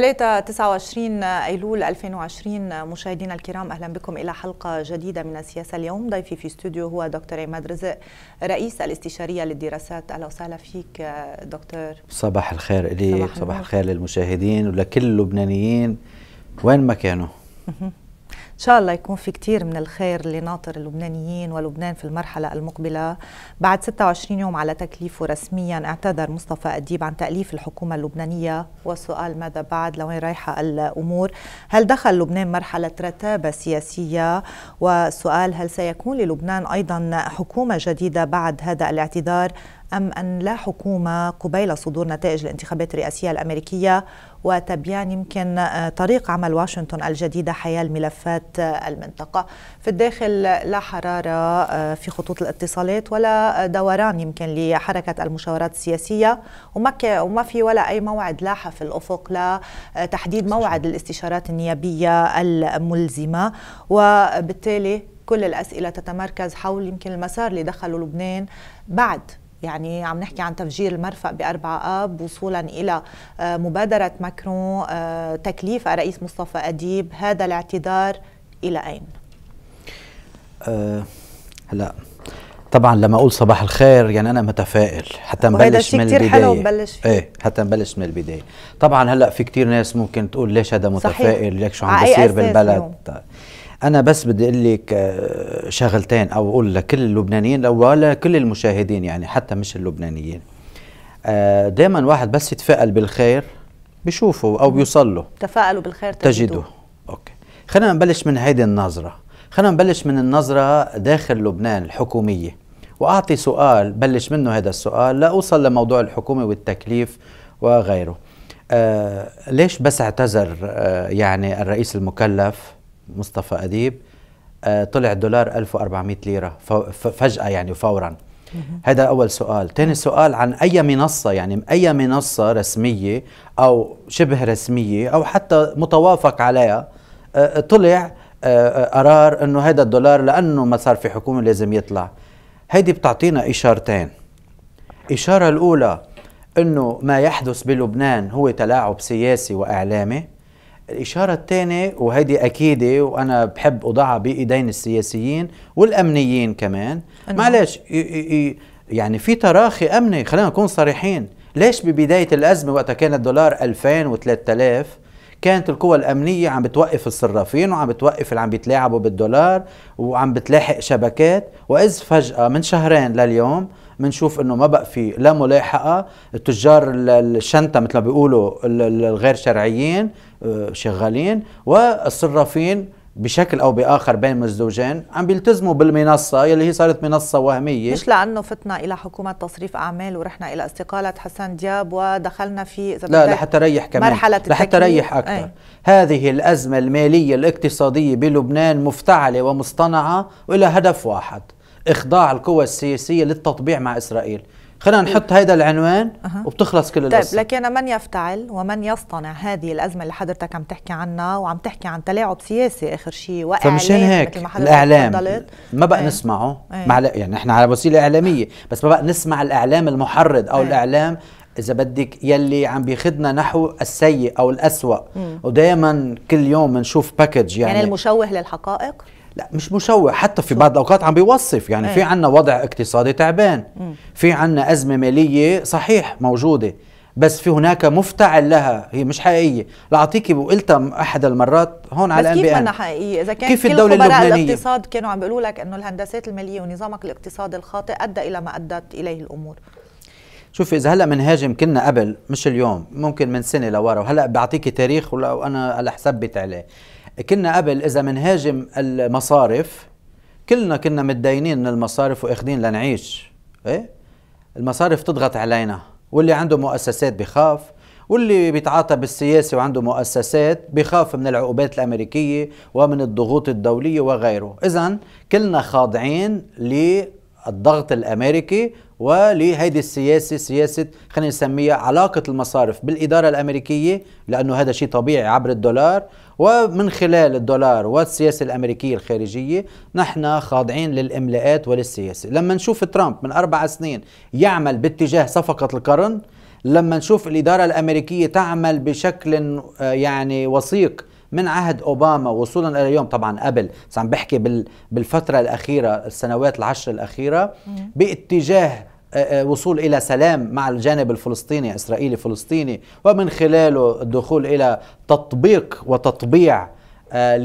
3 29 أيلول 2020 مشاهدينا الكرام أهلا بكم إلى حلقة جديدة من السياسة اليوم ضيفي في استوديو هو دكتور عماد رزق رئيس الاستشارية للدراسات أهلا وسهلا فيك دكتور صباح الخير إليك صباح, صباح الخير للمشاهدين ولكل اللبنانيين وين ما كانوا إن شاء الله يكون في كتير من الخير اللي ناطر اللبنانيين ولبنان في المرحلة المقبلة بعد 26 يوم على تكليفه رسميا اعتذر مصطفى أديب عن تأليف الحكومة اللبنانية وسؤال ماذا بعد لوين رايحة الأمور هل دخل لبنان مرحلة رتابة سياسية وسؤال هل سيكون للبنان أيضا حكومة جديدة بعد هذا الاعتذار أم أن لا حكومة قبيل صدور نتائج الانتخابات الرئاسية الأمريكية وتبيان يمكن آه، طريق عمل واشنطن الجديدة حيال ملفات آه، المنطقة في الداخل لا حرارة آه، في خطوط الاتصالات ولا دوران يمكن لحركة المشاورات السياسية وما في ولا أي موعد لاح في الأفق لتحديد موعد الاستشارات النيابية الملزمة وبالتالي كل الأسئلة تتمركز حول يمكن المسار اللي دخله لبنان بعد يعني عم نحكي عن تفجير المرفأ بأربعة أب وصولا إلى آه، مبادرة ماكرون آه، تكليف الرئيس مصطفى أديب هذا الاعتذار إلى أين؟ أه هلا طبعا لما اقول صباح الخير يعني انا متفائل حتى نبلش من البدايه حلو فيه. ايه حتى نبلش من البدايه طبعا هلا في كتير ناس ممكن تقول ليش هذا متفائل ليش شو عم بيصير بالبلد يوم. طيب. انا بس بدي اقول لك آه، شغلتين او اقول لكل اللبنانيين او لكل المشاهدين يعني حتى مش اللبنانيين آه، دائما واحد بس يتفائل بالخير بيشوفه او بيوصل له تفائلوا بالخير تجدوه اوكي خلينا نبلش من هيدي النظره خلينا نبلش من النظره داخل لبنان الحكوميه واعطي سؤال بلش منه هذا السؤال لاوصل لموضوع الحكومه والتكليف وغيره آه ليش بس اعتذر آه يعني الرئيس المكلف مصطفى أديب آه، طلع الدولار 1400 ليرة فجأة يعني فورا هذا أول سؤال ثاني سؤال عن أي منصة يعني أي منصة رسمية أو شبه رسمية أو حتى متوافق عليها آه، طلع آه، قرار أنه هذا الدولار لأنه ما صار في حكومة لازم يطلع هيدي بتعطينا إشارتين إشارة الأولى أنه ما يحدث بلبنان هو تلاعب سياسي وإعلامي الإشارة الثانية وهيدي أكيدة وأنا بحب أضعها بإيدين السياسيين والأمنيين كمان معلش يعني في تراخي أمني خلينا نكون صريحين ليش ببداية الأزمة وقتها كان الدولار 2000 و 3000 كانت القوى الأمنية عم بتوقف الصرافين وعم بتوقف اللي عم بيتلاعبوا بالدولار وعم بتلاحق شبكات وإذ فجأة من شهرين لليوم بنشوف انه ما بقى في لا ملاحقه التجار الشنطه مثل ما بيقولوا الغير شرعيين آه، شغالين والصرافين بشكل او باخر بين مزدوجين عم بيلتزموا بالمنصه يلي هي صارت منصه وهميه مش لانه فتنا الى حكومه تصريف اعمال ورحنا الى استقاله حسن دياب ودخلنا في لا لحتى ريح كمان مرحله لحتى ريح إيه. اكثر أي. هذه الازمه الماليه الاقتصاديه بلبنان مفتعله ومصطنعه والى هدف واحد اخضاع القوى السياسيه للتطبيع مع اسرائيل خلينا نحط هذا العنوان وبتخلص كل طيب، القصه طيب لكن من يفتعل ومن يصطنع هذه الازمه اللي حضرتك عم تحكي عنها وعم تحكي عن تلاعب سياسي اخر شيء فمشان هيك ما الاعلام ما بقى ايه. نسمعه ايه. مع يعني نحن على وسيله اعلاميه بس ما بقى نسمع الاعلام المحرض او ايه. الاعلام اذا بدك يلي عم بيخدنا نحو السيء او الاسوا ودائما كل يوم بنشوف باكج يعني يعني المشوه للحقائق لا مش مشوه حتى في بعض الاوقات عم بيوصف يعني ايه. في عنا وضع اقتصادي تعبان مم. في عنا ازمه ماليه صحيح موجوده بس في هناك مفتعل لها هي مش حقيقيه لاعطيكي وقلتها احد المرات هون على الان بس كيف حقيقيه اذا كان كيف الدوله اللبنانيه الاقتصاد كانوا عم بيقولوا لك انه الهندسات الماليه ونظامك الاقتصادي الخاطئ ادى الى ما ادت اليه الامور شوفي اذا هلا بنهاجم كنا قبل مش اليوم ممكن من سنه لورا وهلا بعطيكي تاريخ ولو انا على حساب عليه كنا قبل إذا منهاجم المصارف كلنا كنا متدينين من المصارف واخدين لنعيش إيه؟ المصارف تضغط علينا واللي عنده مؤسسات بخاف واللي بيتعاطى بالسياسة وعنده مؤسسات بخاف من العقوبات الأمريكية ومن الضغوط الدولية وغيره إذا كلنا خاضعين للضغط الأمريكي ولهيدي السياسة سياسة خلينا نسميها علاقة المصارف بالإدارة الأمريكية لأنه هذا شيء طبيعي عبر الدولار ومن خلال الدولار والسياسة الأمريكية الخارجية نحن خاضعين للإملاءات وللسياسة لما نشوف ترامب من أربع سنين يعمل باتجاه صفقة القرن لما نشوف الإدارة الأمريكية تعمل بشكل آه، يعني وثيق من عهد اوباما وصولا الى اليوم طبعا قبل بس عم بحكي بالفتره الاخيره السنوات العشر الاخيره باتجاه آه، آه، وصول الى سلام مع الجانب الفلسطيني اسرائيلي فلسطيني ومن خلاله الدخول الى تطبيق وتطبيع آه،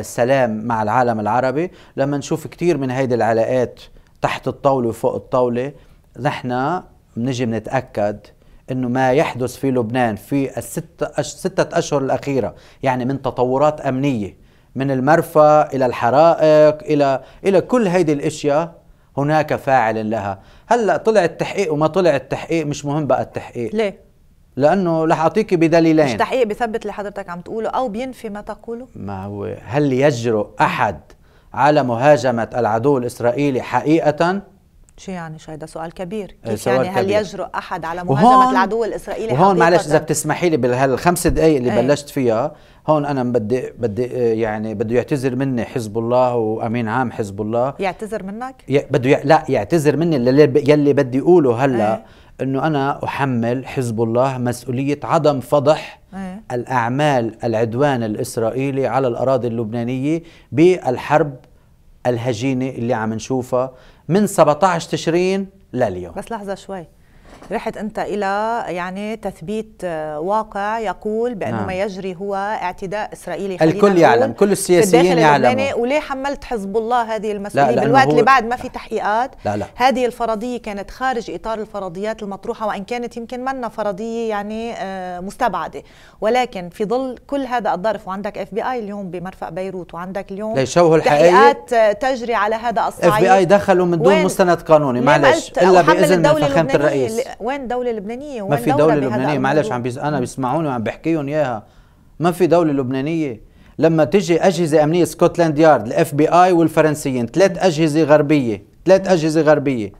لسلام مع العالم العربي لما نشوف كثير من هذه العلاقات تحت الطاوله وفوق الطاوله نحن بنجي بنتاكد انه ما يحدث في لبنان في الستة, ستة اشهر الاخيره يعني من تطورات امنيه من المرفأ الى الحرائق الى الى كل هيدي الاشياء هناك فاعل لها هلا طلع التحقيق وما طلع التحقيق مش مهم بقى التحقيق ليه لانه رح اعطيكي بدليلين مش تحقيق بثبت اللي حضرتك عم تقوله او بينفي ما تقوله ما هو هل يجرؤ احد على مهاجمه العدو الاسرائيلي حقيقه شو يعني شو هذا سؤال كبير إيه، كيف يعني كبير. هل يجرؤ احد على مهاجمه العدو الاسرائيلي وهون معلش اذا بتسمحي لي بهالخمس دقائق اللي ايه؟ بلشت فيها هون انا بدي بدي يعني بده يعتذر مني حزب الله وامين عام حزب الله يعتذر منك بده ي... لا يعتذر مني اللي يلي بدي اقوله هلا أيه. انه انا احمل حزب الله مسؤوليه عدم فضح أيه. الاعمال العدوان الاسرائيلي على الاراضي اللبنانيه بالحرب الهجينه اللي عم نشوفها من 17 تشرين لليوم بس لحظه شوي رحت انت الى يعني تثبيت آه، واقع يقول بانه نعم. ما يجري هو اعتداء اسرائيلي الكل يعلم كل السياسيين يعلموا وليه حملت حزب الله هذه المسؤوليه لا بالوقت اللي بعد ما في تحقيقات لا لا. هذه الفرضيه كانت خارج اطار الفرضيات المطروحه وان كانت يمكن منا فرضيه يعني آه، مستبعده ولكن في ظل كل هذا الظرف وعندك اف بي اي اليوم بمرفأ بيروت وعندك اليوم الحقيقه تحقيقات آه، تجري على هذا الصعيد اف بي اي دخلوا من دون مستند قانوني معلش الا باذن من فخامه الرئيس وين الدوله اللبنانيه وين ما في دوله, دولة لبنانيه معلش عم بيز... انا بيسمعوني وعم بحكيهم اياها ما في دوله لبنانيه لما تجي اجهزه امنيه سكوتلاند يارد الاف بي اي والفرنسيين ثلاث اجهزه غربيه ثلاث اجهزه غربيه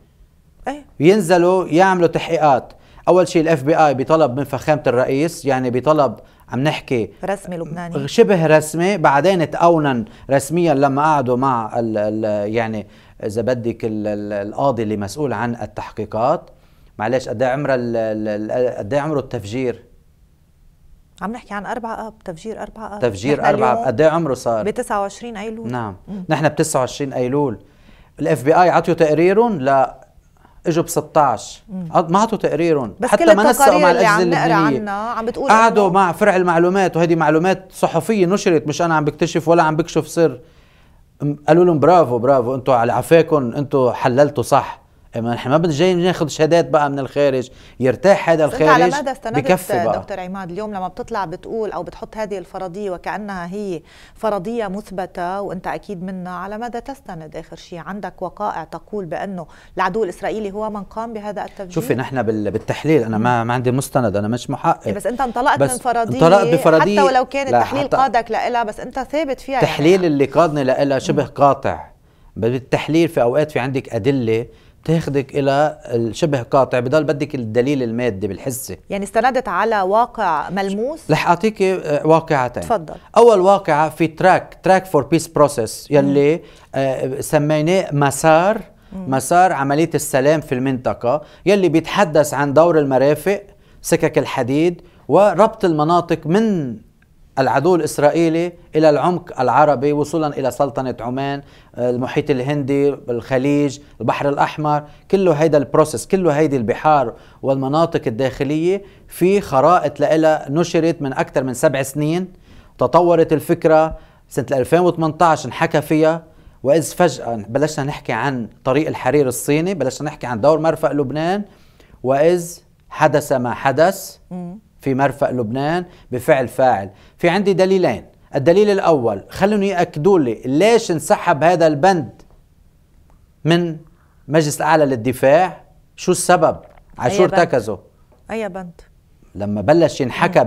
أيه؟ ينزلوا يعملوا تحقيقات اول شيء الاف بي اي بطلب من فخامه الرئيس يعني بطلب عم نحكي رسمي لبناني شبه رسمي بعدين تأونا رسميا لما قعدوا مع الـ الـ يعني اذا بدك القاضي اللي مسؤول عن التحقيقات معلش قد ايه عمر قد ايه عمره التفجير عم نحكي عن أربعة أب تفجير أربعة أب تفجير أربعة أب قد إيه عمره صار؟ ب 29 أيلول نعم مم. نحن ب 29 أيلول الاف بي اي عطوا تقريرهم لا اجوا ب 16 ما عطوا تقريرهم بس حتى ما نسقوا مع الاجهزه اللي عم نقرا عنها عم بتقول قعدوا مع فرع المعلومات وهذه معلومات صحفيه نشرت مش انا عم بكتشف ولا عم بكشف سر قالوا لهم برافو برافو انتم على عفاكم انتم حللتوا صح ما احنا ما بدنا جايين ناخذ شهادات بقى من الخارج يرتاح هذا الخارج على ماذا استندت دكتور عماد اليوم لما بتطلع بتقول او بتحط هذه الفرضيه وكانها هي فرضيه مثبته وانت اكيد منها على ماذا تستند اخر شيء عندك وقائع تقول بانه العدو الاسرائيلي هو من قام بهذا التفجير شوفي نحن بالتحليل انا ما ما عندي مستند انا مش محقق إيه، بس انت انطلقت بس من فرضيه انطلقت بفرضيه حتى ولو كان التحليل قادك لها بس انت ثابت فيها التحليل يعني اللي قادني لها شبه قاطع بالتحليل في اوقات في عندك ادله تاخدك الى الشبه قاطع بضل بدك الدليل المادي بالحسه يعني استندت على واقع ملموس رح اعطيك آه، واقعتين تفضل اول واقعه في تراك تراك فور بيس بروسيس يلي آه، سميناه مسار مم. مسار عمليه السلام في المنطقه يلي بيتحدث عن دور المرافق سكك الحديد وربط المناطق من العدو الإسرائيلي إلى العمق العربي وصولا إلى سلطنة عمان آه، المحيط الهندي الخليج البحر الأحمر كله هيدا البروسيس كله هيدي البحار والمناطق الداخلية في خرائط لها نشرت من أكثر من سبع سنين تطورت الفكرة سنة 2018 انحكى فيها وإذ فجأة بلشنا نحكي عن طريق الحرير الصيني بلشنا نحكي عن دور مرفق لبنان وإذ حدث ما حدث في مرفأ لبنان بفعل فاعل في عندي دليلين الدليل الأول خلوني يأكدوا لي ليش انسحب هذا البند من مجلس الأعلى للدفاع شو السبب عشو ارتكزوا أي بند لما بلش ينحكى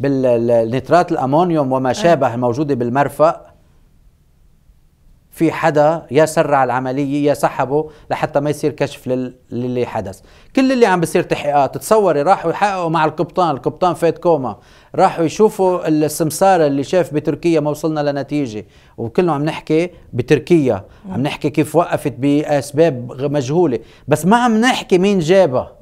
بالنترات الامونيوم وما شابه الموجوده بالمرفأ في حدا يا سرع العملية يا سحبه لحتى ما يصير كشف للي حدث كل اللي عم بصير تحقيقات تصوري راحوا يحققوا مع القبطان القبطان فات كوما راحوا يشوفوا السمسارة اللي شاف بتركيا ما وصلنا لنتيجة وكلنا عم نحكي بتركيا عم نحكي كيف وقفت بأسباب مجهولة بس ما عم نحكي مين جابها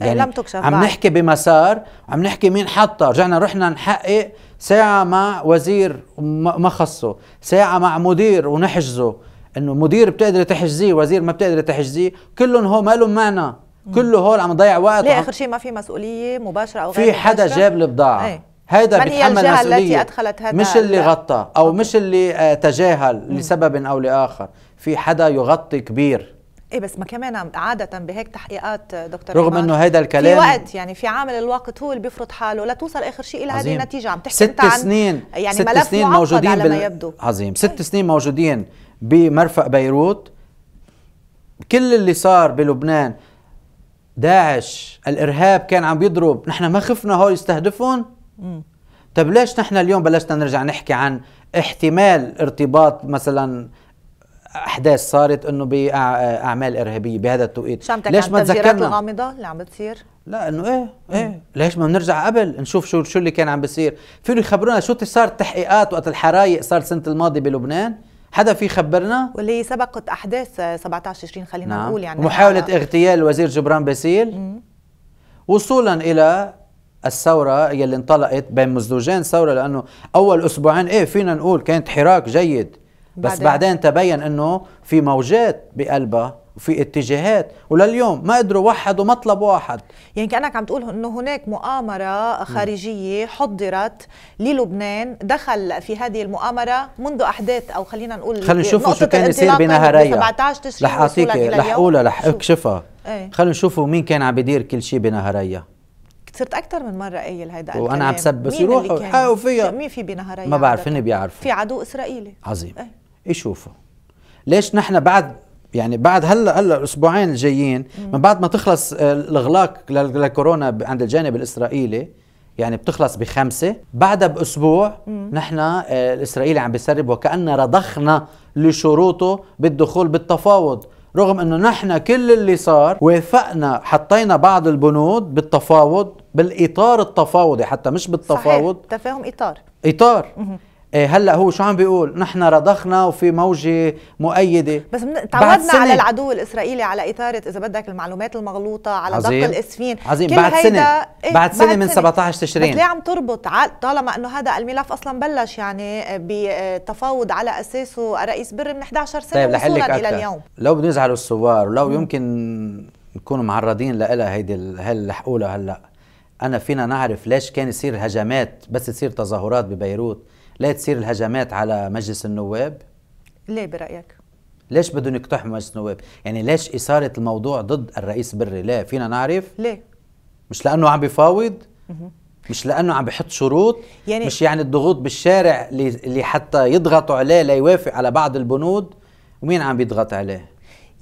يعني لم تكشف عم نحكي بمسار عم نحكي مين حطها رجعنا رحنا نحقق ساعة مع وزير ما خصه ساعة مع مدير ونحجزه انه مدير بتقدر تحجزيه وزير ما بتقدر تحجزيه كلهم هو ما لهم معنى كله هول عم ضيع وقت ليه اخر شيء ما في مسؤوليه مباشره او غير في حدا جاب البضاعه ايه؟ هيدا من بيتحمل هي الجهة التي أدخلت هذا مش اللي غطى أو مش اللي آه، تجاهل لسبب أو لآخر في حدا يغطي كبير ايه بس ما كمان عاده بهيك تحقيقات آه، دكتور رغم انه هذا الكلام في وقت يعني في عامل الوقت هو اللي بيفرض حاله لتوصل اخر شيء الى هذه النتيجه عم تحكي ست عن سنين يعني ست ملف سنين موجودين على ما يبدو عظيم ست طيب. سنين موجودين بمرفق بيروت كل اللي صار بلبنان داعش الارهاب كان عم بيضرب نحن ما خفنا هول يستهدفون طب ليش نحن اليوم بلشنا نرجع نحكي عن احتمال ارتباط مثلا احداث صارت انه باعمال ارهابيه بهذا التوقيت ليش ما تذكرنا الغامضه اللي عم بتصير لا انه ايه ايه ليش ما بنرجع قبل نشوف شو شو اللي كان عم بيصير فينا يخبرونا شو صار تحقيقات وقت الحرايق صار سنه الماضي بلبنان حدا في خبرنا واللي سبقت احداث 17 آه، تشرين خلينا نعم. نقول يعني محاوله اغتيال الوزير جبران باسيل وصولا الى الثورة يلي انطلقت بين مزدوجين ثورة لأنه أول أسبوعين إيه فينا نقول كانت حراك جيد بس بعدين, بعدين تبين انه في موجات بقلبها وفي اتجاهات ولليوم ما قدروا وحدوا مطلب واحد يعني كانك عم تقول انه هناك مؤامره خارجيه حضرت للبنان دخل في هذه المؤامره منذ احداث او خلينا نقول خلينا نشوف شو كان يصير بنهاريا 17 تشرين رح اعطيك رح اقولها رح اكشفها إيه. خلينا نشوف مين كان عم يدير كل شيء بنهاريا صرت اكثر من مره قايل هيدا وانا عم سب بس يروحوا حاولوا فيها مين في بنهاريا ما بعرف اني بيعرفوا في عدو اسرائيلي عظيم ايه؟ يشوفوا ليش نحن بعد يعني بعد هلا هلا الاسبوعين الجايين من بعد ما تخلص آه، الاغلاق للكورونا عند الجانب الاسرائيلي يعني بتخلص بخمسة بعدها بأسبوع نحن آه، الإسرائيلي عم بيسرب وكأنه رضخنا لشروطه بالدخول بالتفاوض رغم أنه نحن كل اللي صار وافقنا حطينا بعض البنود بالتفاوض بالإطار التفاوضي حتى مش بالتفاوض صحيح. تفاهم إطار إطار مم. إيه، هلا هو شو عم بيقول نحن رضخنا وفي موجه مؤيده بس تعودنا على العدو الاسرائيلي على اثاره اذا بدك المعلومات المغلوطه على عظيم. دق الاسفين عظيم كل بعد سنه إيه؟ بعد سنه بعد من سنة. 17 تشرين بس ليه عم تربط طالما انه هذا الملف اصلا بلش يعني بتفاوض آه، على اساسه الرئيس بر من 11 سنه طيب وصولا الى اليوم لو بدنا يزعلوا الثوار ولو يمكن نكون معرضين لها هيدي هالحقوله هلا انا فينا نعرف ليش كان يصير هجمات بس تصير تظاهرات ببيروت لا تصير الهجمات على مجلس النواب؟ ليه برأيك؟ ليش بدهم يقتحموا مجلس النواب؟ يعني ليش إثارة الموضوع ضد الرئيس بري؟ ليه؟ فينا نعرف؟ ليه؟ مش لأنه عم بيفاوض؟ مش لأنه عم بحط شروط؟ يعني مش يعني الضغوط بالشارع اللي حتى يضغطوا عليه ليوافق على بعض البنود؟ ومين عم بيضغط عليه؟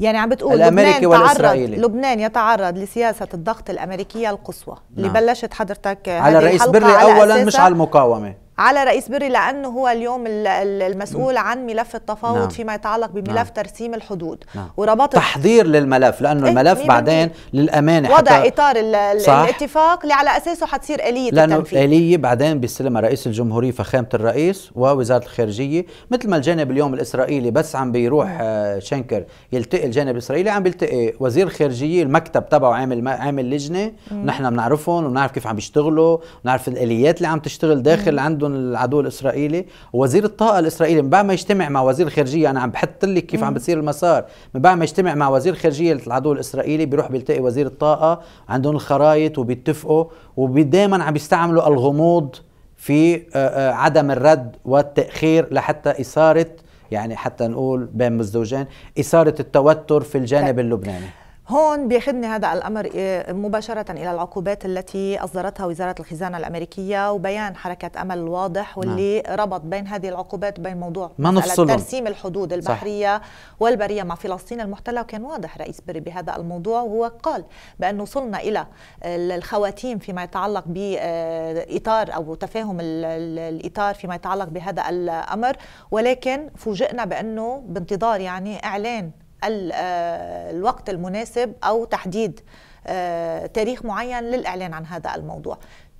يعني عم بتقول الامريكي لبنان والاسرائيلي لبنان يتعرض لسياسه الضغط الامريكيه القصوى نعم. اللي بلشت حضرتك على الرئيس بري اولا مش على المقاومه على رئيس بري لانه هو اليوم المسؤول عن ملف التفاوض نعم. فيما يتعلق بملف نعم. ترسيم الحدود نعم. وربط تحضير للملف لانه إيه، الملف بعدين للامانه وضع حتى اطار الاتفاق اللي على اساسه حتصير اليه لانه التنفيذ. اليه بعدين بيستلمها رئيس الجمهوريه فخامه الرئيس ووزاره الخارجيه مثل ما الجانب اليوم الاسرائيلي بس عم بيروح نعم. آه، شنكر يلتقي الجانب الاسرائيلي عم بيلتقي وزير الخارجيه المكتب تبعه عامل عامل لجنه نحن بنعرفهم وبنعرف كيف عم بيشتغلوا ونعرف الاليات اللي عم تشتغل داخل عنده الأردن العدو الاسرائيلي وزير الطاقه الاسرائيلي من بعد ما يجتمع مع وزير الخارجيه انا عم بحط لك كيف عم بتصير المسار من بعد ما يجتمع مع وزير الخارجيه العدو الاسرائيلي بيروح بيلتقي وزير الطاقه عندهم الخرايط وبيتفقوا ودائما عم بيستعملوا الغموض في آه، آه، عدم الرد والتاخير لحتى اثاره يعني حتى نقول بين مزدوجين اثاره التوتر في الجانب اللبناني هون بياخذني هذا الامر آه، مباشره الى العقوبات التي اصدرتها وزاره الخزانه الامريكيه وبيان حركه امل واضح نعم. واللي نعم. ربط بين هذه العقوبات بين موضوع ما ترسيم الحدود البحريه صح. والبريه مع فلسطين المحتله وكان واضح رئيس بري بهذا الموضوع وهو قال بانه وصلنا الى الخواتيم فيما يتعلق باطار آه، او تفاهم الاطار فيما يتعلق بهذا الامر ولكن فوجئنا بانه بانتظار يعني اعلان آه، الوقت المناسب أو تحديد آه، تاريخ معين للإعلان عن هذا الموضوع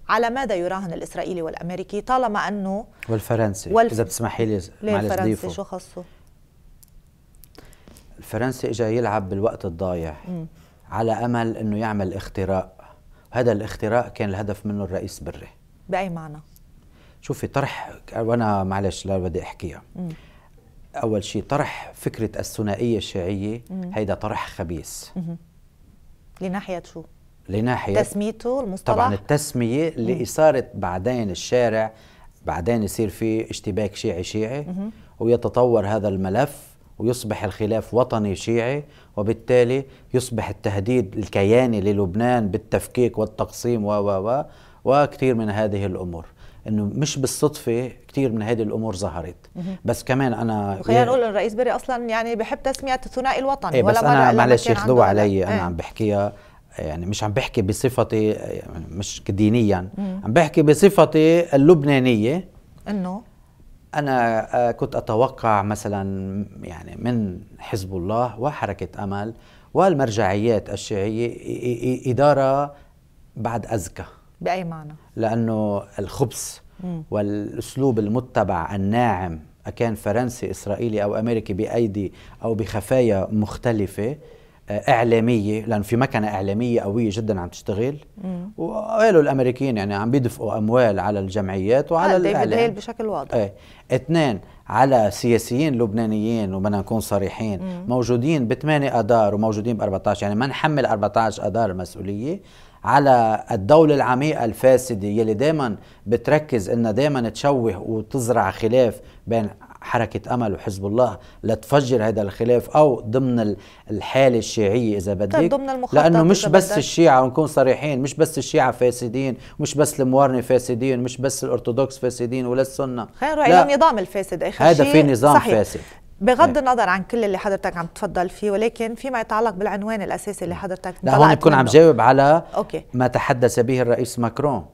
على ماذا يراهن الإسرائيلي والأمريكي طالما أنه والفرنسي والف... إذا بتسمحي لي الفرنسي شو خصه الفرنسي اجى يلعب بالوقت الضايع م. على امل انه يعمل اختراق هذا الاختراق كان الهدف منه الرئيس بري باي معنى شوفي طرح وانا معلش لا بدي احكيها م. أول شيء طرح فكرة الثنائية الشيعية هيدا طرح خبيث لناحية شو؟ لناحية تسميته المصطلح طبعا التسمية لإثارة بعدين الشارع بعدين يصير في اشتباك شيعي شيعي ويتطور هذا الملف ويصبح الخلاف وطني شيعي وبالتالي يصبح التهديد الكياني للبنان بالتفكيك والتقسيم و و و وكثير من هذه الامور انه مش بالصدفه كثير من هذه الامور ظهرت بس كمان انا خلينا يعني نقول الرئيس بري اصلا يعني بحب تسميه الثنائي الوطني إيه بس ولا انا معلش ياخذوها علي انا إيه؟ عم بحكيها يعني مش عم بحكي بصفتي يعني مش دينيا عم بحكي بصفتي اللبنانيه انه انا آه، كنت اتوقع مثلا يعني من حزب الله وحركه امل والمرجعيات الشيعيه اداره بعد اذكى باي معنى لانه الخبز والاسلوب المتبع الناعم أكان فرنسي إسرائيلي أو أمريكي بأيدي أو بخفايا مختلفة آه، إعلامية لأن في مكنة إعلامية قوية جدا عم تشتغل وقالوا الأمريكيين يعني عم بيدفقوا أموال على الجمعيات وعلى آه، الإعلام هيل بشكل واضح ايه. اثنين على سياسيين لبنانيين وبدنا نكون صريحين مم. موجودين ب 8 أدار وموجودين ب 14 يعني ما نحمل 14 أدار المسؤولية على الدولة العميقة الفاسدة يلي دايما بتركز انها دايما تشوه وتزرع خلاف بين حركة أمل وحزب الله لتفجر هذا الخلاف أو ضمن الحالة الشيعية إذا بدك ضمن لأنه مش بس بدك. الشيعة ونكون صريحين مش بس الشيعة فاسدين مش بس الموارنة فاسدين مش بس الأرثوذكس فاسدين ولا السنة خلينا نروح إلى النظام الفاسد آخر هذا في نظام صحيح. فاسد بغض إيه. النظر عن كل اللي حضرتك عم تفضل فيه ولكن فيما يتعلق بالعنوان الاساسي اللي حضرتك لا هون بكون عم جاوب على أوكي. ما تحدث به الرئيس ماكرون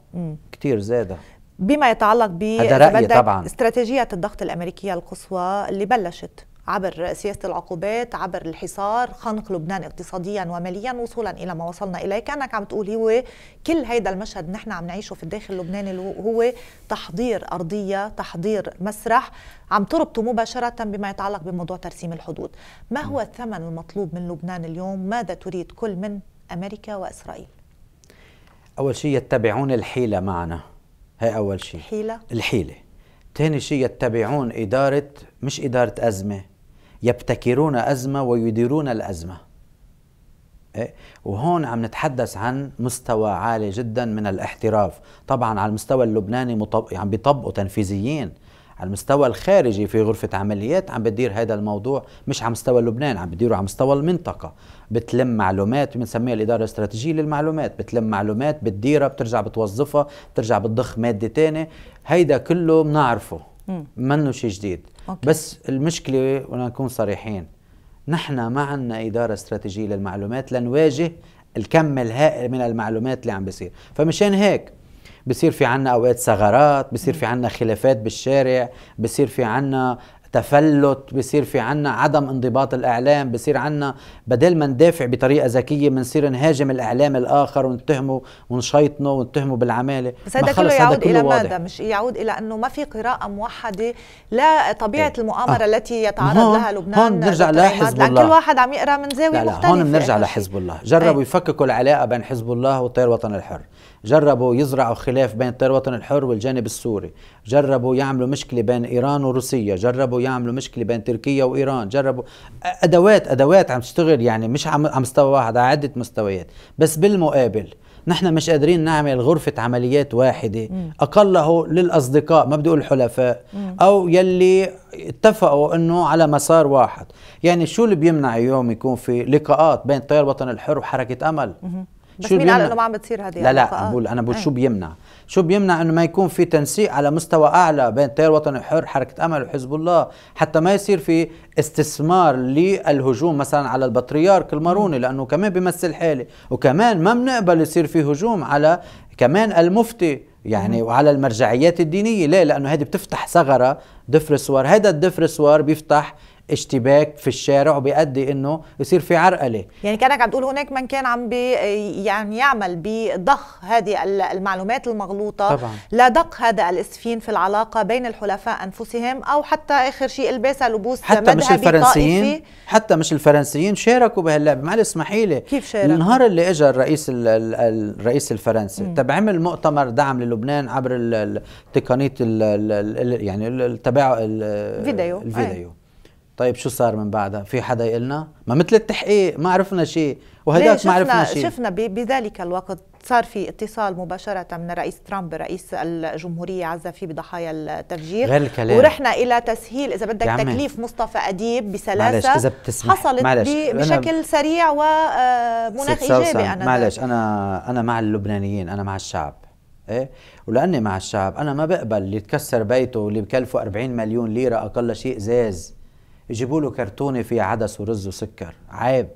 كثير زاده بما يتعلق ب استراتيجيه الضغط الامريكيه القصوى اللي بلشت عبر سياسة العقوبات عبر الحصار خنق لبنان اقتصاديا وماليا وصولا إلى ما وصلنا إليه كأنك عم تقول هو كل هيدا المشهد نحن عم نعيشه في الداخل اللبناني اللي هو تحضير أرضية تحضير مسرح عم تربطه مباشرة بما يتعلق بموضوع ترسيم الحدود ما هو الثمن المطلوب من لبنان اليوم ماذا تريد كل من أمريكا وإسرائيل أول شيء يتبعون الحيلة معنا هي أول شيء الحيله الحيلة ثاني شيء يتبعون إدارة مش إدارة أزمة يبتكرون أزمة ويديرون الأزمة إيه؟ وهون عم نتحدث عن مستوى عالي جدا من الاحتراف طبعا على المستوى اللبناني مطب... عم يعني بيطبقوا تنفيذيين على المستوى الخارجي في غرفة عمليات عم بتدير هذا الموضوع مش على مستوى لبنان عم بتديره على مستوى المنطقة بتلم معلومات بنسميها الإدارة الاستراتيجية للمعلومات بتلم معلومات بتديرها بترجع بتوظفها بترجع بتضخ مادة تانية هيدا كله بنعرفه منه شيء جديد أوكي. بس المشكله ونكون صريحين نحن ما عندنا اداره استراتيجيه للمعلومات لنواجه الكم الهائل من المعلومات اللي عم بيصير فمشان هيك بصير في عنا اوقات ثغرات بصير في عنا خلافات بالشارع بصير في عنا تفلت بصير في عنا عدم انضباط الاعلام بصير عنا بدل ما ندافع بطريقه ذكيه بنصير نهاجم الاعلام الاخر ونتهمه ونشيطنه ونتهمه بالعماله بس هذا كله يعود كله الى واضح. ماذا مش يعود الى انه ما في قراءه موحده لا طبيعه ايه. المؤامره آه. التي يتعرض هون لها لبنان هون بنرجع لحزب الله كل واحد عم يقرا من زاويه لا لا مختلفه هون بنرجع لحزب الله جربوا ايه. يفككوا العلاقه بين حزب الله والتيار الوطني الحر جربوا يزرعوا خلاف بين التيار الوطني الحر والجانب السوري جربوا يعملوا مشكله بين ايران وروسيا جربوا يعملوا مشكله بين تركيا وايران جربوا ادوات ادوات عم تشتغل يعني مش عم على مستوى واحد على عده مستويات بس بالمقابل نحن مش قادرين نعمل غرفة عمليات واحدة أقله للأصدقاء ما بدي أقول الحلفاء أو يلي اتفقوا أنه على مسار واحد يعني شو اللي بيمنع اليوم يكون في لقاءات بين التيار الوطني الحر وحركة أمل بس مين قال انه ما عم بتصير هذه لا لا بقول انا بقول إيه. شو بيمنع شو بيمنع انه ما يكون في تنسيق على مستوى اعلى بين تيار الوطني حر حركه امل وحزب الله حتى ما يصير في استثمار للهجوم مثلا على البطريرك الماروني لانه كمان بيمثل حاله وكمان ما بنقبل يصير في هجوم على كمان المفتي يعني وعلى المرجعيات الدينيه ليه لانه هذه بتفتح ثغره دفرسوار هذا الدفرسوار بيفتح اشتباك في الشارع وبيؤدي انه يصير في عرقله يعني كانك عم تقول هناك من كان عم بي يعني يعمل بضخ هذه المعلومات المغلوطه طبعا. لدق هذا الاسفين في العلاقه بين الحلفاء انفسهم او حتى اخر شيء البسه لبوس حتى مش الفرنسيين طائفي. حتى مش الفرنسيين شاركوا بهاللعبه معلش اسمحي لي كيف شاركوا النهار اللي اجى الرئيس الرئيس الفرنسي طب عمل مؤتمر دعم للبنان عبر تقنيه يعني التباع الفيديو الفيديو طيب شو صار من بعدها في حدا يقلنا ما مثل التحقيق ما عرفنا شيء وهداك ما عرفنا شيء شفنا بذلك الوقت صار في اتصال مباشرة من الرئيس ترامب رئيس الجمهورية عزة في بضحايا التفجير غير الكلام ورحنا إلى تسهيل إذا بدك تكليف مصطفى أديب بسلاسة إذا بتسمح حصلت بشكل سريع ومناخ آه، إيجابي أنا معلش أنا أنا مع اللبنانيين أنا مع الشعب ايه ولاني مع الشعب انا ما بقبل اللي تكسر بيته واللي بكلفه 40 مليون ليره اقل شيء ازاز يجيبوا له كرتونه فيها عدس ورز وسكر عيب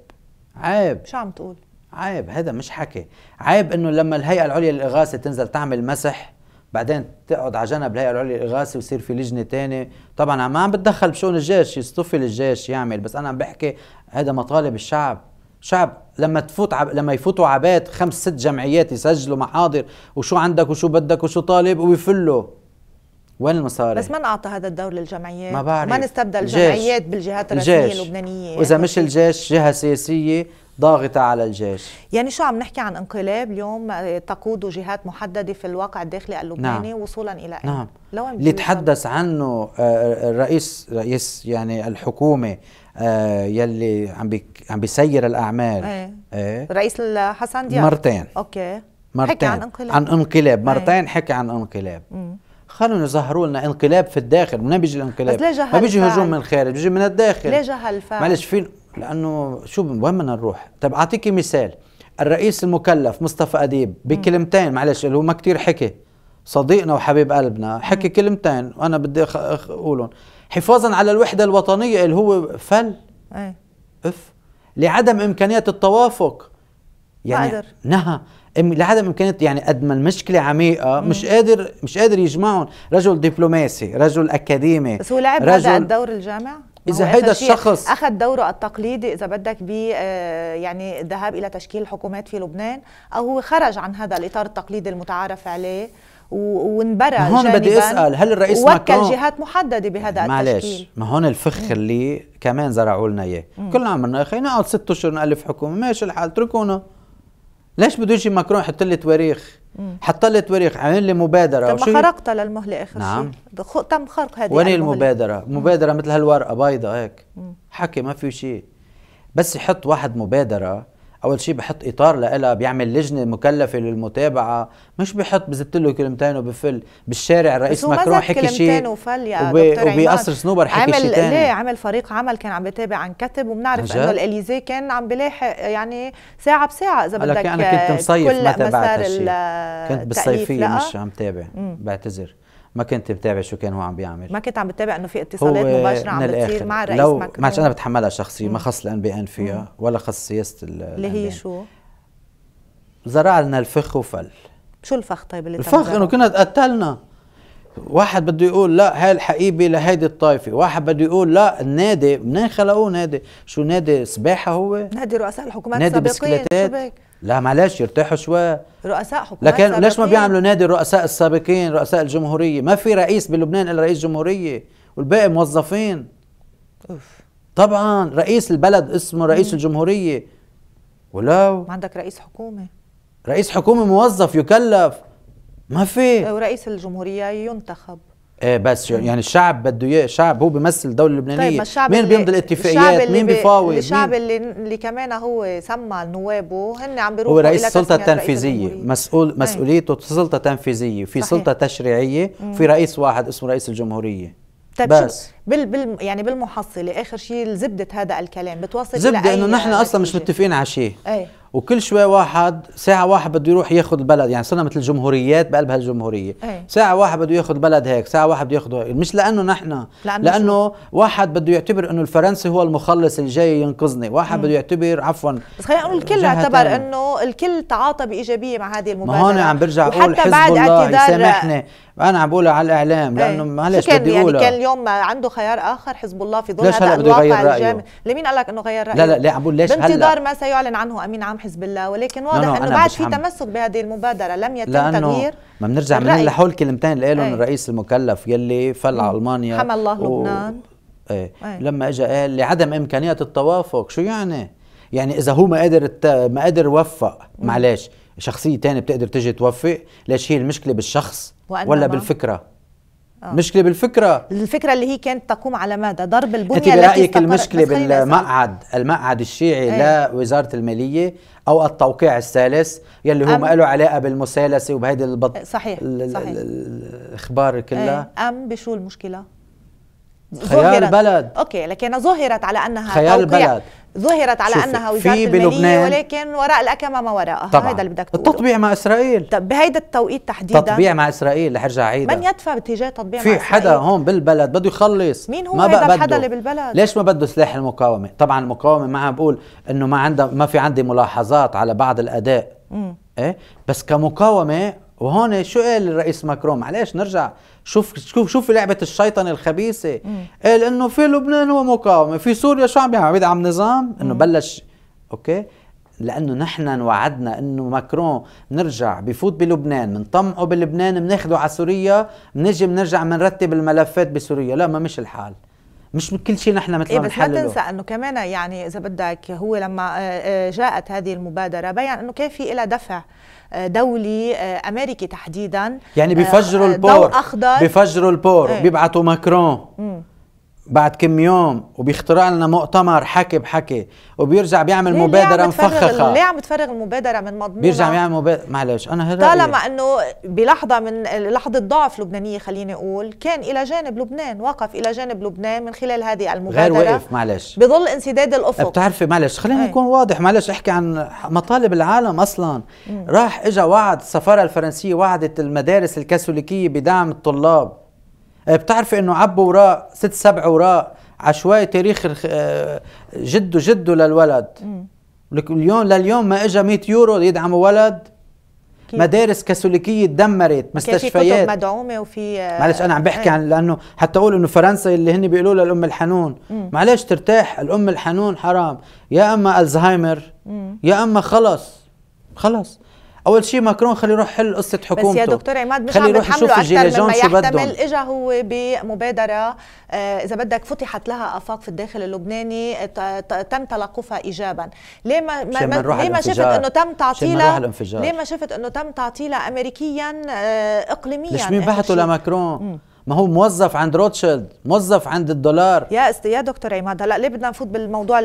عيب شو عم تقول عيب هذا مش حكي عيب انه لما الهيئه العليا للاغاثه تنزل تعمل مسح بعدين تقعد على جنب الهيئه العليا للاغاثه ويصير في لجنه تانية طبعا ما عم بتدخل بشؤون الجيش يصطفل الجيش يعمل بس انا عم بحكي هذا مطالب الشعب شعب لما تفوت عب... لما يفوتوا عبات خمس ست جمعيات يسجلوا محاضر وشو عندك وشو بدك وشو طالب ويفلوا وين المصاري؟ بس من اعطى هذا الدور للجمعيات؟ ما بعرف من استبدل الجمعيات بالجهات الرسميه الجيش. اللبنانيه؟ واذا مش الجيش جهه سياسيه ضاغطة على الجيش يعني شو عم نحكي عن انقلاب اليوم آه، تقوده جهات محددة في الواقع الداخلي اللبناني نعم. وصولا إلى إيه؟ نعم اللي تحدث عنه آه، الرئيس رئيس يعني الحكومة آه، يلي عم عم بيسير الأعمال ايه. ايه. رئيس الحسن دياب مرتين أوكي إيه. مرتين حكي عن انقلاب عن انقلاب مرتين ايه. حكي عن انقلاب مم. خلونا يظهروا لنا انقلاب في الداخل منين بيجي الانقلاب؟ بس ليه جهل ما بيجي هجوم من الخارج بيجي من الداخل ليه جهل فعل؟ معلش في لانه شو وين بدنا نروح؟ طب اعطيكي مثال الرئيس المكلف مصطفى اديب بكلمتين معلش اللي هو ما كثير حكي صديقنا وحبيب قلبنا حكي م. كلمتين وانا بدي اقولهم حفاظا على الوحده الوطنيه اللي هو فل ايه اف لعدم امكانيه التوافق يعني نهى لعدم امكانيه يعني قد ما المشكله عميقه مم. مش قادر مش قادر يجمعهم رجل دبلوماسي رجل اكاديمي بس هو لعب رجل... هذا الدور الجامع اذا هيدا الشخص اخذ دوره التقليدي اذا بدك ب آه، يعني الذهاب الى تشكيل حكومات في لبنان او هو خرج عن هذا الاطار التقليدي المتعارف عليه وانبرى هون بدي اسال هل الرئيس ماكرون وكل جهات محدده بهذا معلش التشكيل معلش ما هون الفخ اللي كمان زرعوا لنا اياه كلنا عملنا يا اخي نقعد ست اشهر نالف حكومه ماشي الحال اتركونا ليش بده يجي ماكرون يحط لي تواريخ حط لي تواريخ عامل لي مبادره طب ما خرقتها للمهله اخر نعم. شيء تم خرق هذه وين المبادره مبادره مثل هالورقه بيضاء هيك حكي ما في شيء بس يحط واحد مبادره اول شيء بحط اطار لها بيعمل لجنه مكلفه للمتابعه مش بحط بزت له كلمتين وبفل بالشارع الرئيس ماكرون حكي شيء وفل يا وبقصر سنوبر حكي شيء ثاني ليه عمل فريق عمل كان عم بيتابع عن كتب وبنعرف انه الاليزي كان عم بلاحق يعني ساعه بساعه اذا بدك انا كنت مصيف ما تابعت هالشيء كنت بالصيفيه مش عم تابع بعتذر ما كنت بتابع شو كان هو عم بيعمل ما كنت عم بتابع انه في اتصالات مباشره عم بتصير مع الرئيس لو ماكرون مع انا بتحملها شخصيا ما خص الان بي ان فيها مم. ولا خص سياسه اللي هي شو؟ زرع لنا الفخ وفل شو الفخ طيب اللي الفخ انه كنا تقتلنا واحد بده يقول لا هاي الحقيبة لهيدي الطائفة واحد بده يقول لا النادي منين خلقوه نادي شو نادي سباحة هو نادي رؤساء الحكومات نادي السابقين بسكليتات لا معلش يرتاحوا شوي رؤساء حكومات لكن سابقين. ليش ما بيعملوا نادي الرؤساء السابقين رؤساء الجمهوريه ما في رئيس بلبنان الا رئيس جمهوريه والباقي موظفين أوف. طبعا رئيس البلد اسمه رئيس مم. الجمهوريه ولو ما عندك رئيس حكومه رئيس حكومه موظف يكلف ما في ورئيس الجمهوريه ينتخب إيه، بس يعني الشعب بده اياه الشعب هو بيمثل الدوله طيب، اللبنانيه طيب الشعب مين بيمضي الاتفاقيات مين بيفاوض الشعب اللي, اللي كمان هو سمى نوابه هن عم بيروحوا هو رئيس السلطه التنفيذيه مسؤول مسؤوليته سلطه تنفيذيه في صحيح. سلطه تشريعيه وفي رئيس واحد اسمه رئيس الجمهوريه طيب بس بال بال يعني بالمحصله اخر شيء زبده هذا الكلام بتوصل زبده انه نحن اصلا مش متفقين على شيء وكل شوي واحد ساعة واحد بده يروح ياخذ البلد يعني صرنا مثل الجمهوريات بقلب هالجمهورية أي. ساعة واحد بده ياخذ البلد هيك ساعة واحد بده ياخذ مش لأنه نحن لأنه, لأنه شو. واحد بده يعتبر أنه الفرنسي هو المخلص اللي جاي ينقذني واحد بده يعتبر عفوا بس خلينا نقول الكل اعتبر أنه الكل تعاطى بإيجابية مع هذه المبادرة ما هون عم برجع أقول حزب بعد الله يسامحني انا عم بقولها على الاعلام إيه. لانه معلش بدي يعني اقولها يعني كان اليوم عنده خيار اخر حزب الله في ظل هذا الواقع الجامع لمين قال لك انه غير رايه لا لا لا عم بقول ليش هلا بانتظار ما سيعلن عنه امين عام حزب الله ولكن واضح انه بعد في تمسك بهذه المبادره لم يتم لأنه تغيير ما بنرجع من لحول الكلمتين اللي قالهم إيه. الرئيس المكلف يلي فل على إيه. المانيا حمى الله و... لبنان ايه. ايه. لما اجى قال لعدم امكانيه التوافق شو يعني يعني اذا هو ما قادر الت... ما قادر يوفق معلش شخصيه تانية بتقدر تجي توفق ليش هي المشكله بالشخص ولا بالفكره آه. مشكله بالفكره الفكره اللي هي كانت تقوم على ماذا ضرب البنيه انت برايك المشكله بالمقعد المقعد الشيعي ايه؟ لوزاره الماليه او التوقيع الثالث يلي هو ما له علاقه بالمسالسه وبهيدي البط صحيح, صحيح. الاخبار كلها ايه؟ ام بشو المشكله خيال بلد اوكي لكن ظهرت على انها خيال بلد ظهرت على شوفي. انها وزاره في الماليه ولكن وراء الأكمة ما وراءها طبعا هذا اللي بدك تقوله التطبيع مع اسرائيل طب بهيدا التوقيت تحديدا تطبيع مع اسرائيل رح ارجع عيدها من يدفع باتجاه تطبيع مع اسرائيل في حدا هون بالبلد بده يخلص مين هو هذا الحدا اللي بالبلد ليش ما بده سلاح المقاومه طبعا المقاومه ما عم بقول انه ما عندها ما في عندي ملاحظات على بعض الاداء امم ايه بس كمقاومه وهون شو قال الرئيس ماكرون معلش نرجع شوف شوف شوف لعبه الشيطان الخبيثه قال انه في لبنان هو مقاومه في سوريا شو عم بيعمل بيدعم نظام انه بلش اوكي لانه نحن وعدنا انه ماكرون نرجع بفوت بلبنان طمعه بلبنان بناخده على سوريا بنجي بنرجع بنرتب الملفات بسوريا لا ما مش الحال مش كل شيء نحن مثل إيه بس ما تنسى انه كمان يعني اذا بدك هو لما آه، آه، جاءت هذه المبادره بين انه كان في لها دفع دولي آه، امريكي تحديدا يعني آه، بيفجروا آه، البور اخضر بيفجروا البور ايه؟ بيبعتوا ماكرون مم. بعد كم يوم وبيخترع لنا مؤتمر حكي بحكي وبيرجع بيعمل مبادره مفخخه ليه عم تفرغ المبادره من مضمونها بيرجع بيعمل مبادره معلش انا هذا طالما انه بلحظه من لحظه ضعف لبنانيه خليني اقول كان الى جانب لبنان وقف الى جانب لبنان من خلال هذه المبادره غير وقف معلش بظل انسداد الافق بتعرفي معلش خلينا إيه. نكون واضح معلش احكي عن مطالب العالم اصلا مم. راح اجى وعد السفاره الفرنسيه وعدت المدارس الكاثوليكيه بدعم الطلاب آه، بتعرفي انه عبوا وراء ست سبع وراء عشوائي تاريخ جده آه، جده للولد اليوم لليوم ما اجى 100 يورو يدعموا ولد مدارس كاثوليكيه تدمرت مستشفيات في كتب مدعومه وفي آه، معلش انا عم بحكي إيه. عن لانه حتى اقول انه فرنسا اللي هن بيقولوا لها الام الحنون معلش ترتاح الام الحنون حرام يا اما الزهايمر يا اما خلص خلص اول شيء ماكرون خليه يروح حل قصه حكومته بس يا دكتور عماد مش عم يروح اكثر مما يحتمل اجى هو بمبادره آه، اذا بدك فتحت لها افاق في الداخل اللبناني تم تلقفها ايجابا ليه ما, ما ليه ما شفت انه تم تعطيلها ليه ما شفت انه تم تعطيلها امريكيا آه، اقليميا ليش مين بعثوا لماكرون ما هو موظف عند روتشيلد موظف عند الدولار يا است... يا دكتور عماد هلا ليه بدنا نفوت بالموضوع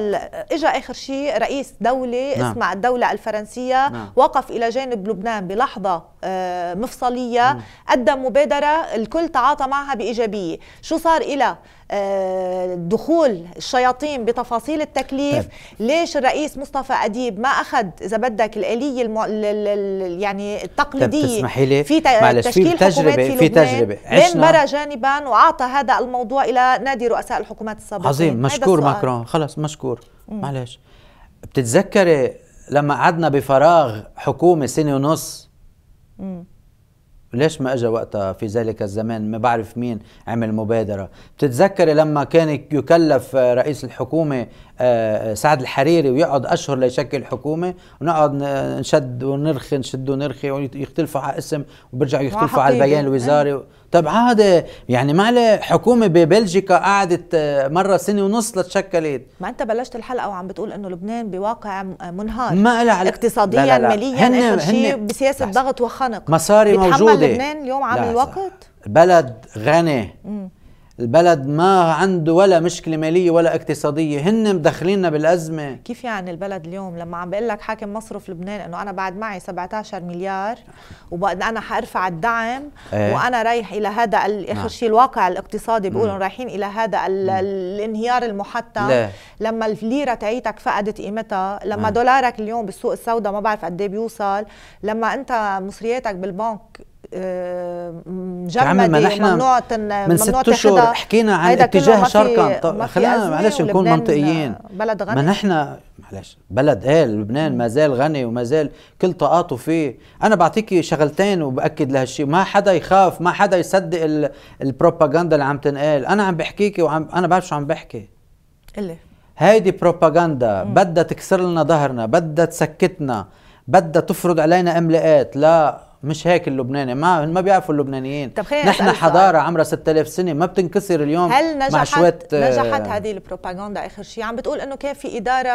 اجى اخر شيء رئيس دوله نعم. اسمع الدوله الفرنسيه نعم. وقف الى جانب لبنان بلحظه آه، مفصليه نعم. قدم مبادره الكل تعاطى معها بايجابيه شو صار الى آه، دخول الشياطين بتفاصيل التكليف طيب. ليش الرئيس مصطفى أديب ما أخذ إذا بدك الآلية المو... ل... ل... يعني طيب، التقليدية طيب تسمحي لي في ت... تشكيل في تجربة في, في تجربة عشنا برا جانبا وأعطى هذا الموضوع إلى نادي رؤساء الحكومات السابقين عظيم مشكور ماكرون خلص مشكور معلش بتتذكري لما قعدنا بفراغ حكومة سنة ونص ليش ما اجى وقتها في ذلك الزمان ما بعرف مين عمل مبادره بتتذكري لما كان يكلف رئيس الحكومه آه، سعد الحريري ويقعد اشهر ليشكل حكومه ونقعد نشد ونرخي نشد ونرخي ويختلفوا على اسم وبرجعوا يختلفوا على البيان الوزاري طب عادي يعني ما حكومه ببلجيكا قعدت آه، مره سنه ونص لتشكلت ما انت بلشت الحلقه وعم بتقول انه لبنان بواقع آه، منهار ما لها علاقه اقتصاديا لا لا لا. ماليا هن اخر شيء بسياسه ضغط وخنق مصاري موجوده لبنان اليوم عامل وقت بلد غني مم. البلد ما عنده ولا مشكلة مالية ولا اقتصادية هن مدخليننا بالأزمة كيف يعني البلد اليوم لما عم بقول لك حاكم مصرف لبنان انه انا بعد معي 17 مليار وانا حارفع الدعم ايه؟ وانا رايح الى هذا اخر نعم. شيء الواقع الاقتصادي بيقولوا رايحين الى هذا الانهيار المحتم لا. لما الليرة تعيتك فقدت قيمتها لما اه. دولارك اليوم بالسوق السوداء ما بعرف قد إيه بيوصل لما انت مصرياتك بالبنك آه، مجمدة ممنوع تن من ست اشهر حكينا عن اتجاه شرقا خلينا معلش نكون منطقيين بلد غني ما نحن معلش بلد ايه لبنان ما زال غني وما زال كل طاقاته فيه انا بعطيكي شغلتين وباكد لهالشيء ما حدا يخاف ما حدا يصدق البروباغندا اللي عم تنقال انا عم بحكيكي وعم انا بعرف شو عم بحكي اللي هيدي بروباغندا بدها تكسر لنا ظهرنا بدها تسكتنا بدها تفرض علينا املاءات لا مش هيك اللبناني ما ما بيعرفوا اللبنانيين نحن حضاره عمرها 6000 سنه ما بتنكسر اليوم هل نجحت مع شوية نجحت آه، هذه البروباغندا اخر شيء عم بتقول انه كان في اداره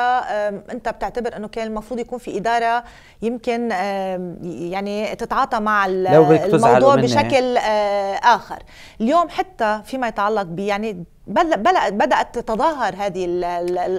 انت بتعتبر انه كان المفروض يكون في اداره يمكن يعني تتعاطى مع الموضوع بشكل آه، اخر اليوم حتى فيما يتعلق ب يعني بدأت تتظاهر هذه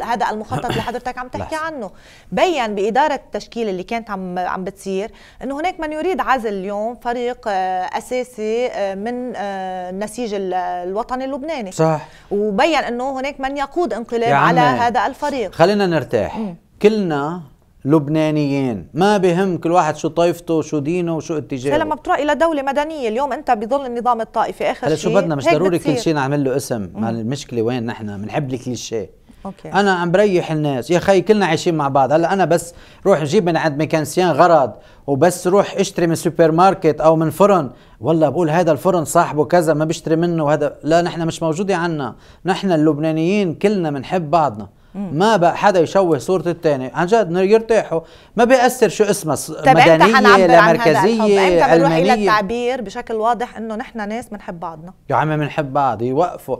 هذا المخطط اللي حضرتك عم تحكي عنه بين بإدارة التشكيل اللي كانت عم عم بتصير أنه هناك من يريد عزل اليوم فريق آه، أساسي آه، من النسيج آه، الوطني اللبناني صح وبين أنه هناك من يقود انقلاب على هذا الفريق خلينا نرتاح م. كلنا لبنانيين ما بهم كل واحد شو طائفته شو دينه وشو اتجاهه لما بتروح الى دوله مدنيه اليوم انت بظل النظام الطائفي اخر شيء شو بدنا مش ضروري كل شيء نعمل له اسم مع المشكله وين نحن بنحب الكليشيه أوكي. انا عم بريح الناس يا خي كلنا عايشين مع بعض هلا انا بس روح جيب من عند ميكانسيان غرض وبس روح اشتري من سوبر ماركت او من فرن والله بقول هذا الفرن صاحبه كذا ما بيشتري منه وهذا لا نحن مش موجوده عنا نحن اللبنانيين كلنا بنحب بعضنا ما بقى حدا يشوه صوره الثاني عن جد يرتاحوا ما بيأثر شو اسمه مدنيه لا مركزيه علمانيه الى التعبير بشكل واضح انه نحن ناس بنحب بعضنا يا عمي بنحب بعض يوقفوا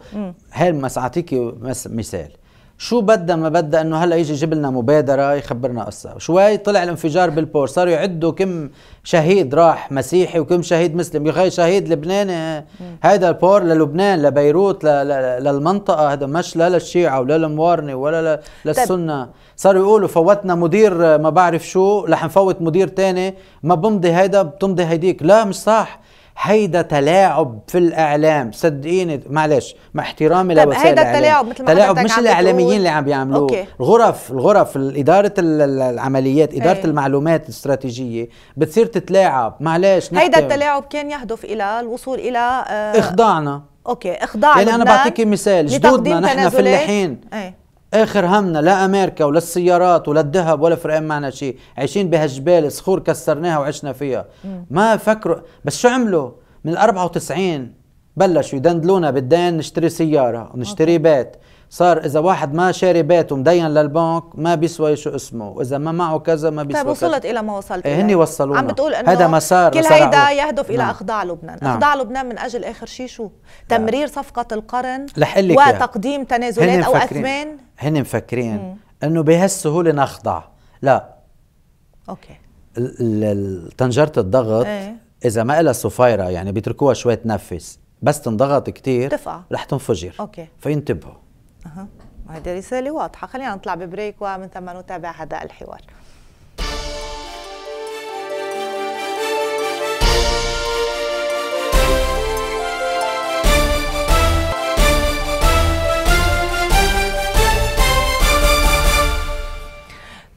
هاي مثلا اعطيكي مثال شو بدها ما بدها انه هلا يجي يجيب لنا مبادره يخبرنا قصه شوي طلع الانفجار بالبور صاروا يعدوا كم شهيد راح مسيحي وكم شهيد مسلم يا شهيد لبناني هذا البور للبنان لبيروت ل... ل... للمنطقه هذا مش لا للشيعه ولا للموارنه ولا ل... طيب. للسنه صاروا يقولوا فوتنا مدير ما بعرف شو رح نفوت مدير تاني ما بمضي هيدا بتمضي هيديك لا مش صح هيدا تلاعب في الاعلام صدقيني معلش مع احترامي طيب لوسائل هيدا التلاعب مثل ما تلاعب مش الاعلاميين اللي عم بيعملوه أوكي. الغرف الغرف اداره العمليات إيه. اداره أي. المعلومات الاستراتيجيه بتصير تتلاعب معلش هيدا التلاعب كان يهدف الى الوصول الى آه اخضاعنا اوكي اخضاع يعني انا بعطيكي مثال جدودنا نحن فلاحين اخر همنا لا امريكا ولا السيارات ولا الذهب ولا فرقان معنا شيء عايشين بهالجبال صخور كسرناها وعشنا فيها ما فكروا بس شو عملوا من 94 بلشوا يدندلونا بالدين نشتري سياره ونشتري بيت صار اذا واحد ما شاري بيته مدين للبنك ما بيسوى شو اسمه واذا ما معه كذا ما بيسوى طيب وصلت كذا. الى ما وصلت إيه هن وصلونا عم بتقول انه هذا مسار كل هيدا يهدف نعم. الى اخضاع لبنان نعم. اخضاع لبنان من اجل اخر شيء شو تمرير نعم. صفقه القرن وتقديم يا. تنازلات او اثمان هن مفكرين انه بهالسهوله نخضع لا اوكي طنجره الضغط ايه؟ اذا ما لها صفيره يعني بيتركوها شوي تنفس بس تنضغط كتير تفقع رح تنفجر اوكي فينتبهوا اها هذه رسالة واضحة خلينا نطلع ببريك ومن ثم نتابع هذا الحوار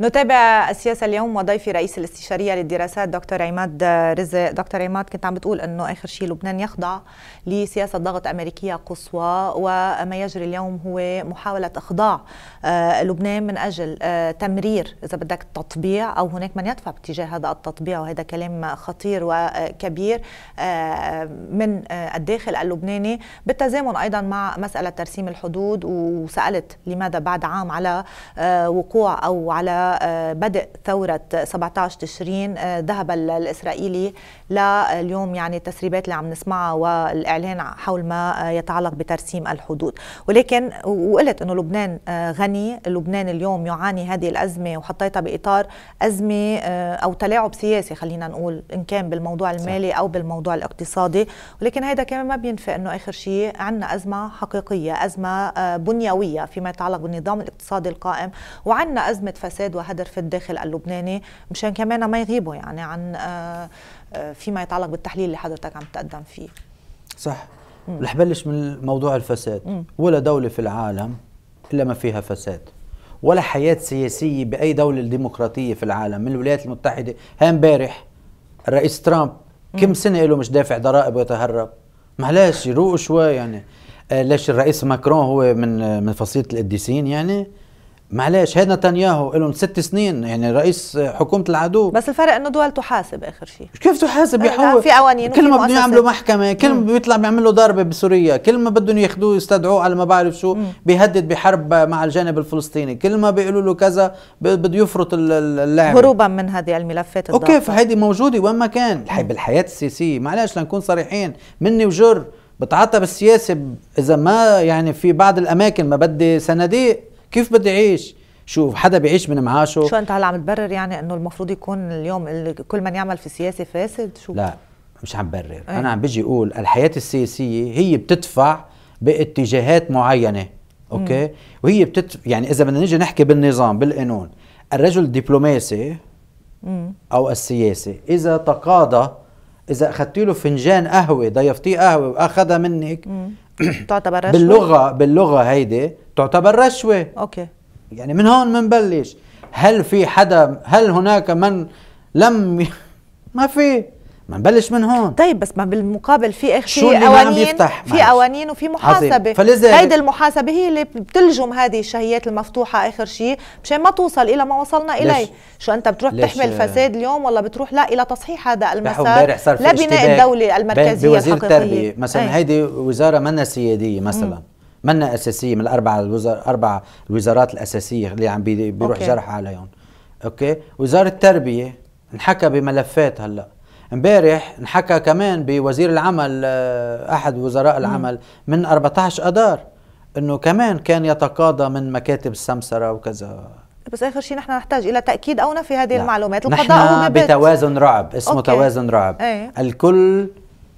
نتابع السياسه اليوم وضيفي رئيس الاستشاريه للدراسات دكتور عماد رزق دكتور عماد كنت عم بتقول انه اخر شيء لبنان يخضع لسياسه ضغط امريكيه قصوى وما يجري اليوم هو محاوله اخضاع آه، لبنان من اجل آه، تمرير اذا بدك تطبيع او هناك من يدفع باتجاه هذا التطبيع وهذا كلام خطير وكبير آه، من الداخل اللبناني بالتزامن ايضا مع مساله ترسيم الحدود وسالت لماذا بعد عام على وقوع او على بدء ثورة 17 تشرين آه، ذهب الإسرائيلي لليوم يعني التسريبات اللي عم نسمعها والإعلان حول ما آه، يتعلق بترسيم الحدود ولكن وقلت أنه لبنان آه، غني لبنان اليوم يعاني هذه الأزمة وحطيتها بإطار أزمة أو تلاعب سياسي خلينا نقول إن كان بالموضوع المالي أو بالموضوع الاقتصادي ولكن هذا كمان ما بينفي أنه آخر شيء عندنا أزمة حقيقية أزمة بنيوية فيما يتعلق بالنظام الاقتصادي القائم وعندنا أزمة فساد وهدر في الداخل اللبناني مشان كمان ما يغيبوا يعني عن آه، آه، فيما يتعلق بالتحليل اللي حضرتك عم تقدم فيه صح رح بلش من موضوع الفساد مم. ولا دولة في العالم إلا ما فيها فساد ولا حياة سياسية بأي دولة ديمقراطية في العالم من الولايات المتحدة ها امبارح الرئيس ترامب كم سنة له مش دافع ضرائب ويتهرب معلش يروق شوي يعني آه، ليش الرئيس ماكرون هو من من فصيلة القديسين يعني معلش هذا نتنياهو لهم ست سنين يعني رئيس حكومه العدو بس الفرق انه دول تحاسب اخر شيء كيف تحاسب يا حو في قوانين كل ما بدهم يعملوا محكمه كل ما بيطلع بيعملوا ضربه بسوريا كل ما بدهم ياخذوه يستدعوه على ما بعرف شو بيهدد بحرب مع الجانب الفلسطيني كل ما بيقولوا له كذا بده يفرط اللعبه هروبا من هذه الملفات الضغط. اوكي فهيدي موجوده وين ما كان بالحياه السياسيه معلش لنكون صريحين مني وجر بتعاطى بالسياسه اذا ما يعني في بعض الاماكن ما بدي صناديق كيف بدي اعيش شو حدا بيعيش من معاشه شو انت هلا عم تبرر يعني انه المفروض يكون اليوم كل من يعمل في السياسه فاسد شو لا مش عم برر ايه؟ انا عم بيجي اقول الحياه السياسيه هي بتدفع باتجاهات معينه اوكي مم. وهي بتت يعني اذا بدنا نيجي نحكي بالنظام بالقانون الرجل الدبلوماسي او السياسي اذا تقاضى اذا اخذت له فنجان قهوه ضيفتيه قهوه واخذها منك مم. تعتبر رشوه باللغه باللغه هيدي تعتبر رشوه اوكي يعني من هون منبلش هل في حدا هل هناك من لم ي... ما في ما نبلش من هون طيب بس ما بالمقابل في اخ في قوانين في قوانين وفي محاسبه فلذلك هيدي المحاسبه هي اللي بتلجم هذه الشهيات المفتوحه اخر شيء مشان ما توصل الى ما وصلنا اليه شو انت بتروح تحمل فساد اليوم ولا بتروح لا الى تصحيح هذا المسار لا بناء الدوله المركزيه بوزير وزير التربيه إيه. مثلا أي. هيدي وزاره منا سياديه مثلا منا اساسيه من الاربع الوزار اربع الوزارات الاساسيه اللي عم بيروح جرح عليهم اوكي وزاره التربيه انحكى بملفات هلا امبارح انحكى كمان بوزير العمل آه، احد وزراء العمل من 14 اذار انه كمان كان يتقاضى من مكاتب السمسره وكذا بس اخر شيء نحن نحتاج الى تاكيد او نفي هذه لا. المعلومات القضاء نحن هو بتوازن رعب اسمه أوكي. توازن رعب أي. الكل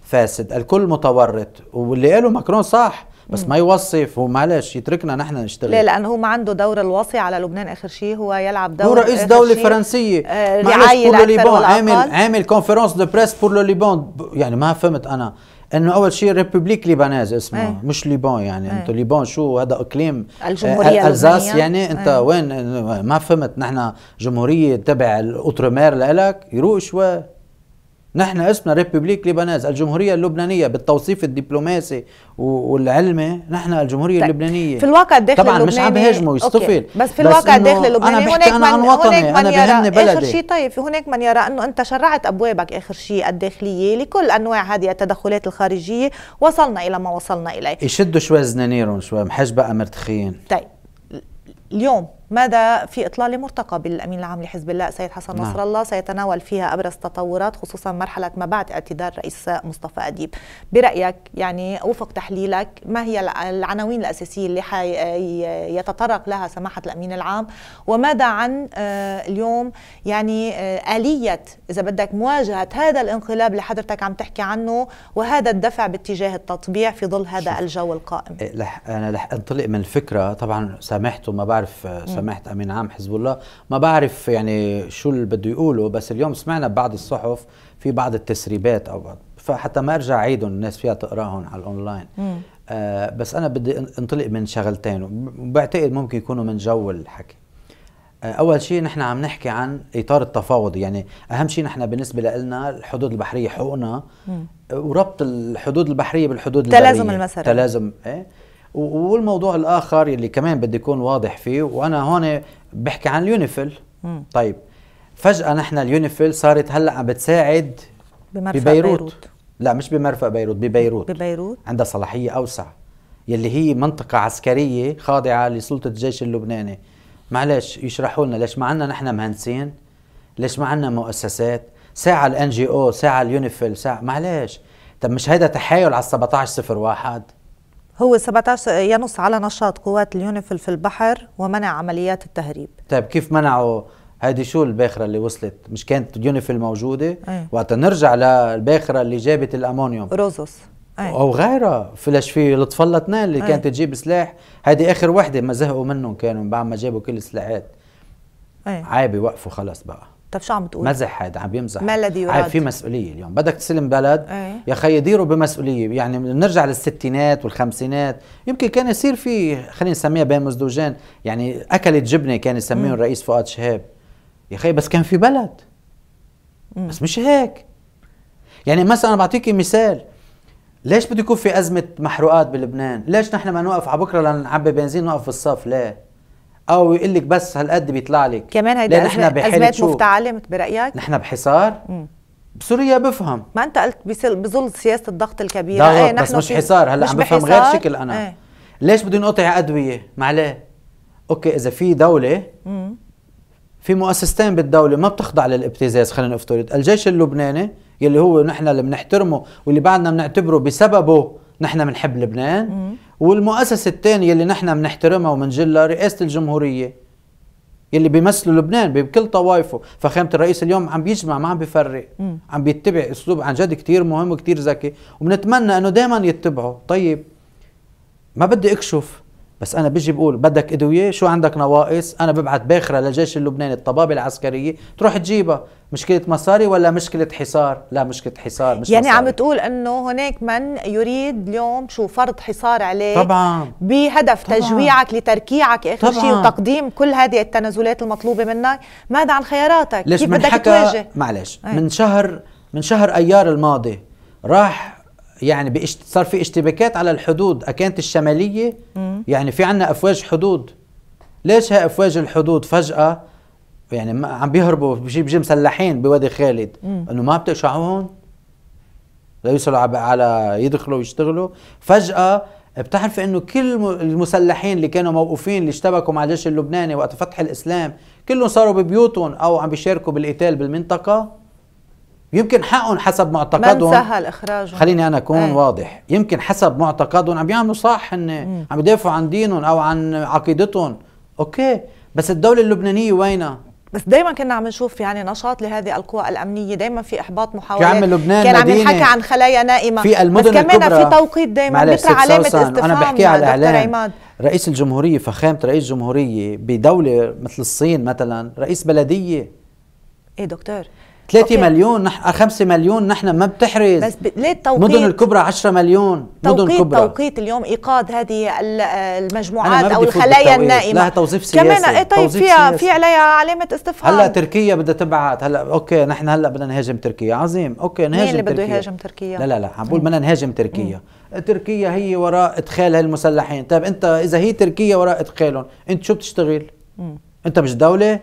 فاسد الكل متورط واللي قاله ماكرون صح بس ما يوصف هو معلش يتركنا نحن نشتغل ليه لانه هو ما عنده دور الوصي على لبنان اخر شيء هو يلعب دور هو رئيس دوله فرنسيه آه رعايه بور ليبان عامل عامل كونفرنس دو بريس بور لو ليبون يعني ما فهمت انا انه اول شيء ريبوبليك ليبانيز اسمه ايه؟ مش ليبون يعني. إيه. آه، يعني ايه؟ انت ليبون شو هذا اقليم الجمهوريه الزاس يعني انت ايه؟ وين ما فهمت نحن جمهوريه تبع الاوترمير لك يروق شوي نحن اسمنا ريبوبليك لبناز الجمهورية اللبنانية بالتوصيف الدبلوماسي والعلمي نحن الجمهورية طيب. اللبنانية في الواقع الداخل طبعا اللبناني طبعا مش عم بهاجمه يصطفل بس في الواقع الداخل اللبناني أنا هناك أنا عن وطني هناك من أنا بهمني بلدي آخر شيء طيب هناك من يرى أنه أنت شرعت أبوابك آخر شيء الداخلية لكل أنواع هذه التدخلات الخارجية وصلنا إلى ما وصلنا إليه يشدوا شوي زنانيرهم شوي محج بقى مرتخين طيب اليوم ماذا في إطلال مرتقب الأمين العام لحزب الله سيد حسن نعم. نصر الله سيتناول فيها أبرز تطورات خصوصا مرحلة ما بعد اعتذار رئيس مصطفى أديب برأيك يعني وفق تحليلك ما هي العناوين الأساسية اللي يتطرق لها سماحة الأمين العام وماذا عن آه، اليوم يعني آه، آلية إذا بدك مواجهة هذا الانقلاب اللي حضرتك عم تحكي عنه وهذا الدفع باتجاه التطبيع في ظل هذا الجو القائم إيه، لح أنا رح أنطلق من الفكرة طبعا سامحته ما بعرف آه، سماحه امين عام حزب الله ما بعرف يعني شو اللي بده يقوله بس اليوم سمعنا بعض الصحف في بعض التسريبات او فحتى ما ارجع عيدهم الناس فيها تقراهم على الاونلاين آه بس انا بدي انطلق من شغلتين وبعتقد ممكن يكونوا من جو الحكي آه اول شيء نحن عم نحكي عن اطار التفاوض يعني اهم شيء نحن بالنسبه لنا الحدود البحريه حقوقنا وربط الحدود البحريه بالحدود البريه تلازم المسار تلازم ايه والموضوع الاخر اللي كمان بدي يكون واضح فيه وانا هون بحكي عن اليونيفيل طيب فجاه نحن اليونيفيل صارت هلا عم بتساعد بمرفق ببيروت بيروت. لا مش بمرفق بيروت ببيروت ببيروت عندها صلاحيه اوسع يلي هي منطقه عسكريه خاضعه لسلطه الجيش اللبناني معلش يشرحوا لنا ليش ما عندنا نحن مهندسين ليش ما عندنا مؤسسات ساعه الان جي او ساعه اليونيفيل ساعه معلش طب مش هيدا تحايل على 1701 هو 17 ينص على نشاط قوات اليونيفل في البحر ومنع عمليات التهريب طيب كيف منعوا هذه شو الباخره اللي وصلت مش كانت اليونيفل موجوده أيه. وقت نرجع للباخره اللي جابت الامونيوم روزوس أيه. او غيرها فلاش في لطفلتنا اللي أيه. كانت تجيب سلاح هذه اخر وحده ما زهقوا منهم كانوا بعد ما جابوا كل السلاحات أيه. عيب يوقفوا خلاص بقى طب شو عم تقول؟ مزح هيدا عم بيمزح ملدي يراد في مسؤوليه اليوم بدك تسلم بلد إيه. يا خي يديروا بمسؤوليه يعني بنرجع للستينات والخمسينات يمكن كان يصير في خلينا نسميها بين مزدوجين يعني اكلت جبنه كان يسميهم الرئيس فؤاد شهاب يا خي بس كان في بلد مم. بس مش هيك يعني مثلا بعطيكي مثال ليش بده يكون في ازمه محروقات بلبنان؟ ليش نحن ما نوقف على بكره لنعبي بنزين نوقف في الصف؟ ليه؟ او يقول لك بس هالقد بيطلع لك كمان هيدا ازمات مفتعله برايك نحن بحصار بسوريا بفهم ما انت قلت بظل سياسه الضغط الكبيره ضغط ايه بس مش حصار هلا مش عم بفهم غير شكل انا ايه. ليش بده ينقطع ادويه معليه اوكي اذا في دوله في مؤسستين بالدوله ما بتخضع للابتزاز خلينا نفترض الجيش اللبناني يلي هو نحن اللي بنحترمه واللي بعدنا بنعتبره بسببه نحن بنحب لبنان والمؤسسة الثانية اللي نحن بنحترمها وبنجلها رئاسة الجمهورية يلي بيمثلوا لبنان بكل طوائفه فخامة الرئيس اليوم عم بيجمع ما عم بيفرق عم بيتبع اسلوب عن جد كثير مهم وكثير ذكي وبنتمنى انه دائما يتبعه طيب ما بدي اكشف بس انا بيجي بقول بدك ادويه شو عندك نواقص انا ببعث باخره للجيش اللبناني الطبابه العسكريه تروح تجيبها مشكله مصاري ولا مشكله حصار لا مشكله حصار مش يعني مصاري. عم تقول انه هناك من يريد اليوم شو فرض حصار عليك طبعا بهدف طبعاً تجويعك لتركيعك اخر شيء وتقديم كل هذه التنازلات المطلوبه منك ماذا عن خياراتك ليش كيف بدك تواجه معلش أي. من شهر من شهر ايار الماضي راح يعني صار في اشتباكات على الحدود أكانت الشمالية مم. يعني في عنا أفواج حدود ليش افواج الحدود فجأة يعني عم بيهربوا بجيب بيجي مسلحين بوادي خالد انه ما بتقشعوا هون ليوصلوا على يدخلوا ويشتغلوا فجأة بتعرف انه كل المسلحين اللي كانوا موقوفين اللي اشتبكوا مع الجيش اللبناني وقت فتح الاسلام كلهم صاروا ببيوتهم او عم بيشاركوا بالقتال بالمنطقة يمكن حقهم حسب معتقدهم من سهل اخراجهم خليني انا اكون ايه. واضح يمكن حسب معتقدهم عم يعملوا صح هن عم يدافعوا عن دينهم او عن عقيدتهم اوكي بس الدوله اللبنانيه وينها بس دائما كنا عم نشوف يعني نشاط لهذه القوى الامنيه دائما في احباط محاولات عم لبنان كان عم ينحكى عن خلايا نائمه في المدن بس كمان في توقيت دائما مثل علامه استفهام انا بحكي على الاعلام رئيس الجمهوريه فخامه رئيس الجمهوريه بدوله مثل الصين مثلا رئيس بلديه ايه دكتور 3 مليون نح... 5 آه، مليون نحن ما بتحرز بس ب... ليه التوقيت مدن الكبرى 10 مليون مدن كبرى توقيت اليوم ايقاد هذه المجموعات او الخلايا النائمه لها توظيف سياسي كمان ايه طيب فيها في عليها علامه استفهام هلا تركيا بدها تبعت هلا اوكي نحن هلا بدنا نهاجم تركيا عظيم اوكي نهاجم مين اللي بده يهاجم تركيا لا لا لا عم بقول بدنا نهاجم تركيا مم. تركيا هي وراء ادخال هالمسلحين طيب انت اذا هي تركيا وراء ادخالهم انت شو بتشتغل مم. انت مش دوله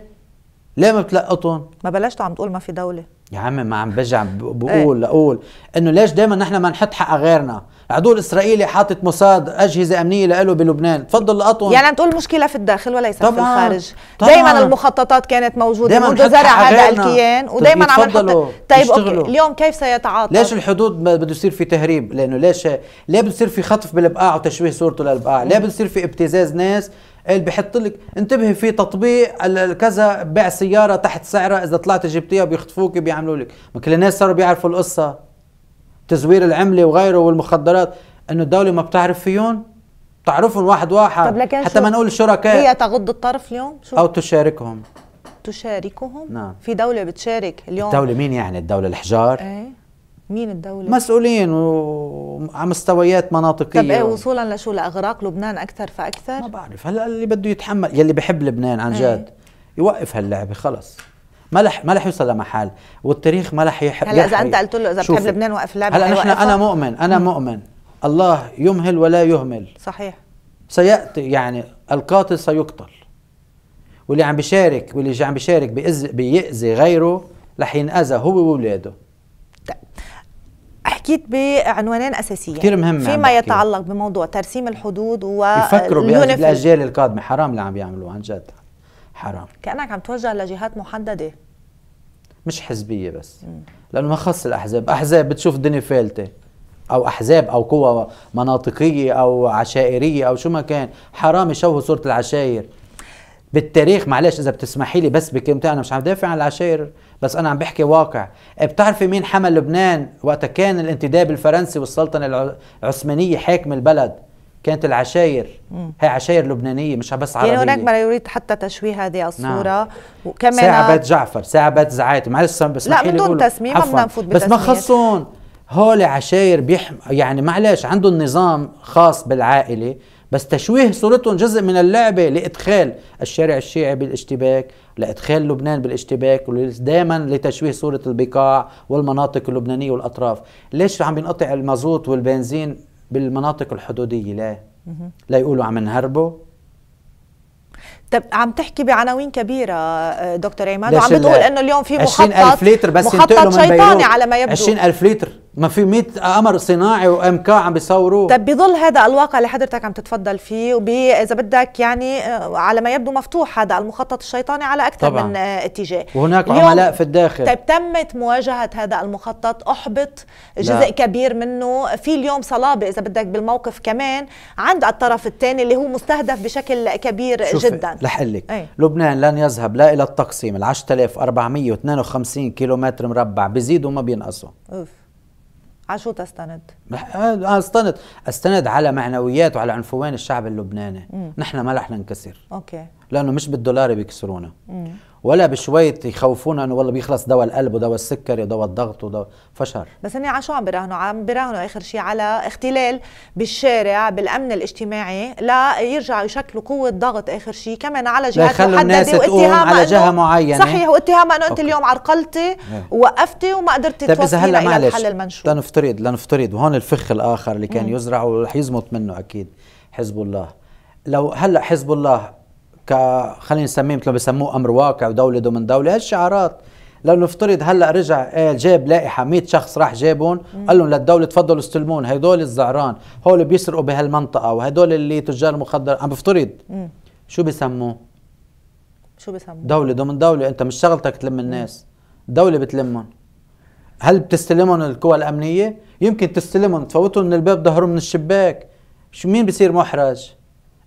ليه ما بتلقطهم؟ ما بلشت عم تقول ما في دوله يا عمي ما عم برجع إيه. بقول لقول انه ليش دائما نحن ما نحط حق غيرنا العدو الاسرائيلي حاطط مصاد اجهزه امنيه له بلبنان تفضل لقطهم يعني عم تقول مشكله في الداخل وليس في الخارج دائما المخططات كانت موجوده دايماً منذ زرع هذا الكيان ودائما عم نحط طيب يشتغلوا. اوكي اليوم كيف سيتعاطى ليش الحدود بده يصير في تهريب لانه ليش ليه بده يصير في خطف بالبقاع وتشويه صورته للبقاع ليه بده يصير في ابتزاز ناس إيه، اللي بحط لك انتبهي في تطبيق كذا بيع سياره تحت سعرها اذا طلعت جبتيها بيخطفوك بيعملوا لك ما كل الناس صاروا بيعرفوا القصه تزوير العمله وغيره والمخدرات انه الدوله ما بتعرف فيهم تعرفهم واحد واحد طب لكن حتى ما نقول شركاء هي تغض الطرف اليوم شو او تشاركهم تشاركهم نعم في دوله بتشارك اليوم الدوله مين يعني الدوله الحجار ايه مين الدولة؟ مسؤولين وعلى مستويات مناطقية طب ايه وصولا لشو لأغراق لبنان أكثر فأكثر؟ ما بعرف هلا اللي بده يتحمل يلي بحب لبنان عن إيه. جد يوقف هاللعبة خلص ما لح ما رح يوصل لمحل والتاريخ ما رح يحب هلا اذا انت قلت له اذا بتحب لبنان وقف اللعبه هلا نحن انا مؤمن انا مؤمن الله يمهل ولا يهمل صحيح سياتي يعني القاتل سيقتل واللي عم بيشارك واللي عم بيشارك بيأذي غيره رح ينأذى هو وولاده حكيت بعنوانين اساسيين كثير مهم فيما يتعلق بموضوع ترسيم الحدود و يفكروا بالاجيال القادمه حرام اللي عم بيعملوه عن جد حرام كانك عم توجه لجهات محدده مش حزبيه بس لانه ما خص الاحزاب احزاب بتشوف الدنيا فالته او احزاب او قوى مناطقيه او عشائريه او شو ما كان حرام يشوهوا صوره العشائر بالتاريخ معلش اذا بتسمحي لي بس بكلمتين انا مش عم دافع عن العشائر بس انا عم بحكي واقع إيه، بتعرفي مين حمل لبنان وقت كان الانتداب الفرنسي والسلطنه العثمانيه حاكم البلد كانت العشاير هي عشاير لبنانية مش بس عربية يعني هناك ما يريد حتى تشويه هذه الصورة نعم. وكمان ساعة بيت جعفر ساعة بيت زعاتي معلش بس لا بدون تسمية ما بدنا نفوت بس ما خصهم هول عشاير بيحم يعني معلش عندهم نظام خاص بالعائلة بس تشويه صورتهم جزء من اللعبة لإدخال الشارع الشيعي بالاشتباك لإدخال لبنان بالاشتباك ودائما لتشويه صورة البقاع والمناطق اللبنانية والأطراف ليش عم ينقطع المازوت والبنزين بالمناطق الحدودية لا لا يقولوا عم نهربوا طب عم تحكي بعناوين كبيرة آه، دكتور عماد وعم بتقول انه اليوم في مخطط ألف لتر بس مخطط شيطاني على ما يبدو 20000 لتر ما في 100 قمر صناعي وام كا عم بيصوروه طب بظل هذا الواقع اللي حضرتك عم تتفضل فيه اذا بدك يعني آه، على ما يبدو مفتوح هذا المخطط الشيطاني على اكثر طبعاً. من آه، اتجاه وهناك عملاء في الداخل طيب تمت مواجهه هذا المخطط احبط جزء لا. كبير منه في اليوم صلابه اذا بدك بالموقف كمان عند الطرف الثاني اللي هو مستهدف بشكل كبير شوفي. جدا لحلك أي. لبنان لن يذهب لا الى التقسيم ال 10452 كيلومتر مربع بيزيدوا وما بينقصوا أوف. على شو تستند؟ أه، استند استند على معنويات وعلى عنفوان الشعب اللبناني مم. نحن ما رح ننكسر اوكي لانه مش بالدولار بيكسرونا مم. ولا بشويه يخوفونا انه والله بيخلص دواء القلب ودواء السكري ودواء الضغط ودواء فشر بس هن على شو عم براهنوا عم براهنوا اخر شيء على اختلال بالشارع بالامن الاجتماعي لا يرجعوا يشكلوا قوه ضغط اخر شيء كمان على جهات محدده واتهام على جهه معينه صحيح واتهام انه انت اليوم عرقلتي ووقفتي إيه. وما قدرتي طيب توصلي هلا معلش لنفترض لنفترض وهون الفخ الاخر اللي كان يزرع ورح يزمت منه اكيد حزب الله لو هلا حزب الله ك خلينا نسميه مثل ما بسموه امر واقع ودوله ضمن دوله هالشعارات لو نفترض هلا رجع آه، جاب لائحه 100 شخص راح جابهم قال لهم للدوله تفضلوا استلمون هدول الزعران هول بيسرقوا بهالمنطقه وهدول اللي تجار مخدر عم بفترض مم. شو بسموه شو بسموه دوله ضمن دوله انت مش شغلتك تلم الناس دوله بتلمهم هل بتستلمهم القوى الامنيه يمكن تستلمهم تفوتهم من الباب ظهرهم من الشباك شو مين بصير محرج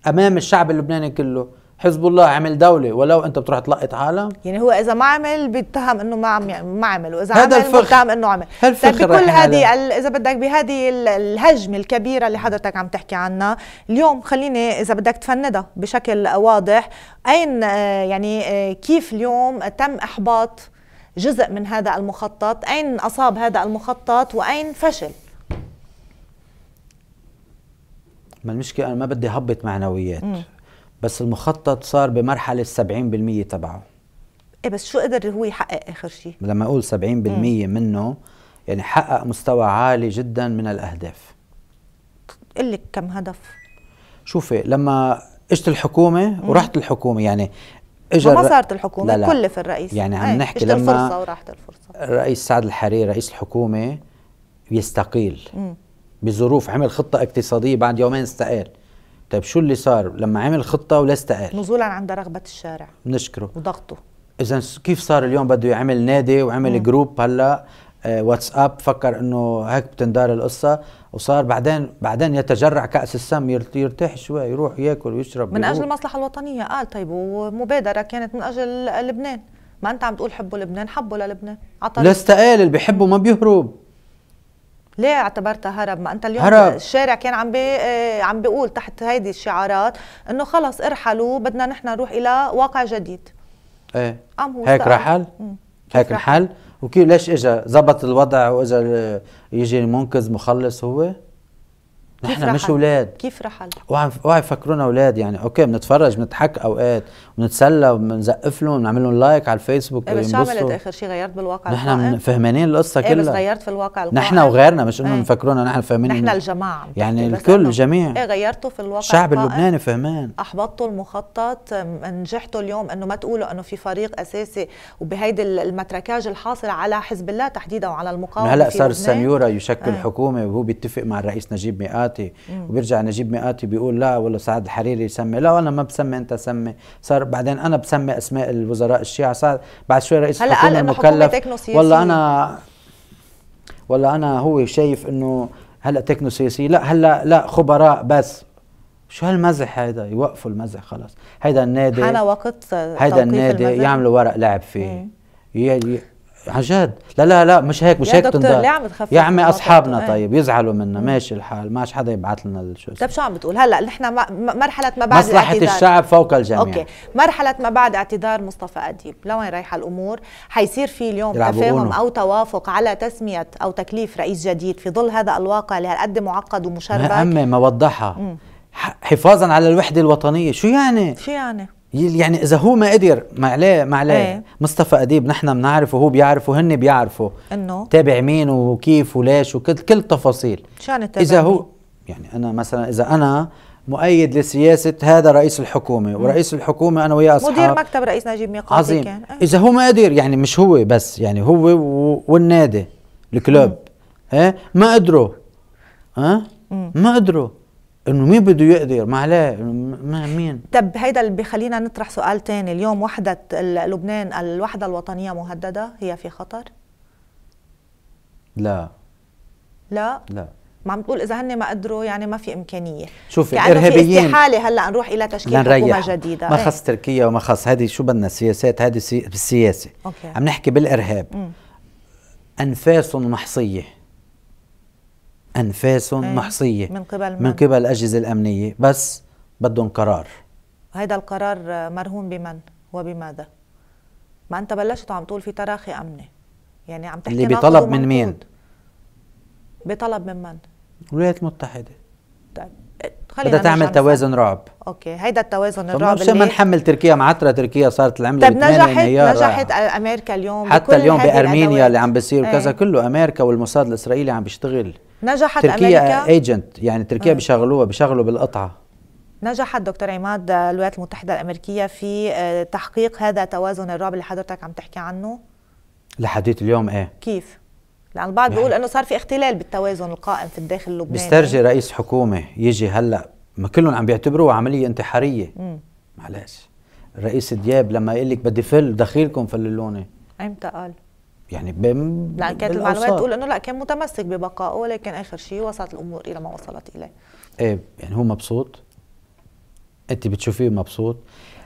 امام الشعب اللبناني كله حزب الله عمل دولة ولو أنت بتروح تلقط عالم يعني هو إذا ما عمل بيتهم إنه ما عم ما عمل وإذا هذا عمل الفخ. بيتهم إنه عمل هالفخر طيب بكل هذه إذا بدك بهذه الهجمة الكبيرة اللي حضرتك عم تحكي عنها اليوم خليني إذا بدك تفندها بشكل واضح أين آه، يعني آه، كيف اليوم تم إحباط جزء من هذا المخطط أين أصاب هذا المخطط وأين فشل ما المشكلة أنا ما بدي هبط معنويات م. بس المخطط صار بمرحله 70% تبعه ايه بس شو قدر هو يحقق اخر شيء لما اقول 70% مم. منه يعني حقق مستوى عالي جدا من الاهداف قلك كم هدف شوفي لما اجت الحكومه مم. الحكومه يعني اجى ما صارت الحكومه لا لا. كلف الرئيس يعني عم إيه، نحكي لما الفرصه وراحت الفرصه الرئيس سعد الحريري رئيس الحكومه يستقيل مم. بظروف عمل خطه اقتصاديه بعد يومين استقال طيب شو اللي صار لما عمل خطه ولا استقال نزولا عند رغبه الشارع بنشكره وضغطه اذا كيف صار اليوم بده يعمل نادي وعمل مم. جروب هلا آه واتساب فكر انه هيك بتندار القصه وصار بعدين بعدين يتجرع كاس السم يرتاح شوي يروح ياكل ويشرب من اجل المصلحه الوطنيه قال طيب ومبادره كانت من اجل لبنان ما انت عم تقول حبوا لبنان حبوا للبنان عطى استقال اللي بيحبه ما بيهرب ليه اعتبرتها هرب ما انت اليوم هرب. الشارع كان عم بي آه، عم بيقول تحت هيدي الشعارات انه خلص ارحلوا بدنا نحن نروح الى واقع جديد ايه قام هو هيك رحل هيك رحل وكيف ليش اجى زبط الوضع واجى يجي منقذ مخلص هو نحن مش اولاد كيف رحل؟ اوعى اوعى يفكرونا اولاد يعني اوكي بنتفرج بنضحك اوقات بنتسلى وبنزقف لهم بنعمل لهم لايك على الفيسبوك ايه بس شو عملت اخر شيء غيرت بالواقع نحن فهمانين القصة ايه كلها بس غيرت في الواقع القائم نحن وغيرنا مش إيه. انه ايه. مفكرونا نحن فهمانين نحن الجماعة يعني الكل الجميع ايه غيرتوا في الواقع الشعب اللبناني فهمان احبطتوا المخطط نجحتوا اليوم انه ما تقولوا انه في فريق اساسي وبهيدي المتركاج الحاصل على حزب الله تحديدا وعلى المقاومة هلا صار السنيورة يشكل إيه. حكومة وهو بيتفق مع الرئيس نجيب ميقات مئاتي وبيرجع نجيب مئاتي بيقول لا ولا سعد الحريري يسمي لا انا ما بسمي انت سمي صار بعدين انا بسمي اسماء الوزراء الشيعة صار بعد شوي رئيس الحكومة مكلف والله انا ولا انا هو شايف انه هلا تكنو سياسي لا هلا لا خبراء بس شو هالمزح هيدا يوقفوا المزح خلاص هيدا النادي حان وقت هيدا النادي يعملوا ورق لعب فيه عن جد لا لا لا مش هيك مش هيك دكتور ليه عم تخفف يا عمي اصحابنا إيه. طيب يزعلوا منا ماشي الحال ماش حدا يبعث لنا شو طيب شو عم بتقول هلا نحن مرحله ما بعد مصلحه الاعتدار. الشعب فوق الجميع اوكي مرحله ما بعد اعتذار مصطفى اديب لوين رايحه الامور حيصير في اليوم تفاهم او توافق على تسميه او تكليف رئيس جديد في ظل هذا الواقع اللي هالقد معقد ومشرب ما عمي ما وضحها حفاظا على الوحده الوطنيه شو يعني شو يعني يعني اذا هو ما قدر ما عليه ما عليه ايه. مصطفى اديب نحن بنعرفه هو بيعرفه هن بيعرفوا انه تابع مين وكيف وليش وكل كل التفاصيل شان التابع اذا هو يعني انا مثلا اذا انا مؤيد لسياسه هذا رئيس الحكومه ورئيس الحكومه انا وياه اصحاب مدير مكتب رئيس نجيب ميقاتي عظيم كان. إيه. اذا هو ما قدر يعني مش هو بس يعني هو والنادي الكلوب ايه ما قدروا ها اه؟ ما قدروا انه مين بده يقدر ما عليه ما مين طب هيدا اللي بخلينا نطرح سؤال تاني اليوم وحده لبنان الوحده الوطنيه مهدده هي في خطر لا لا لا ما عم تقول اذا هن ما قدروا يعني ما في امكانيه شوفي يعني في استحاله هلا نروح الى تشكيل حكومه جديده ما إيه. خص تركيا وما خص هذه شو بدنا سياسات هذه بالسياسه أوكي. عم نحكي بالارهاب م. انفاس محصيه أنفاس إيه، محصية من قبل من, من قبل الأجهزة الأمنية بس بدهم قرار هذا القرار مرهون بمن وبماذا؟ ما أنت بلشت عم تقول في تراخي أمني يعني عم تحكي اللي بطلب من مين؟ بطلب من من؟ الولايات المتحدة طيب خلينا بدها تعمل توازن رعب اوكي هيدا التوازن الرعب اللي ما نحمل تركيا معترة تركيا صارت العملة طيب نجحت نجحت امريكا اليوم حتى اليوم بارمينيا اللي عم بيصير وكذا ايه. كله امريكا والموساد الاسرائيلي عم بيشتغل نجحت تركيا امريكا ايجنت يعني تركيا آه. بيشغلوها بيشغلوا بالقطعه نجحت دكتور عماد الولايات آه، المتحده الامريكيه في آه، تحقيق هذا توازن الرعب اللي حضرتك عم تحكي عنه لحديت اليوم ايه كيف لان البعض بيقول يعني انه صار في اختلال بالتوازن القائم في الداخل اللبناني بيسترجي رئيس حكومه يجي هلا ما كلهم عم بيعتبروها عمليه انتحاريه معلش رئيس دياب لما يقول لك بدي فل دخيلكم فللوني امتى قال يعني بم لا كانت المعلومات تقول انه لا كان متمسك ببقائه ولكن اخر شيء وصلت الامور الى ما وصلت اليه ايه يعني هو مبسوط انت بتشوفيه مبسوط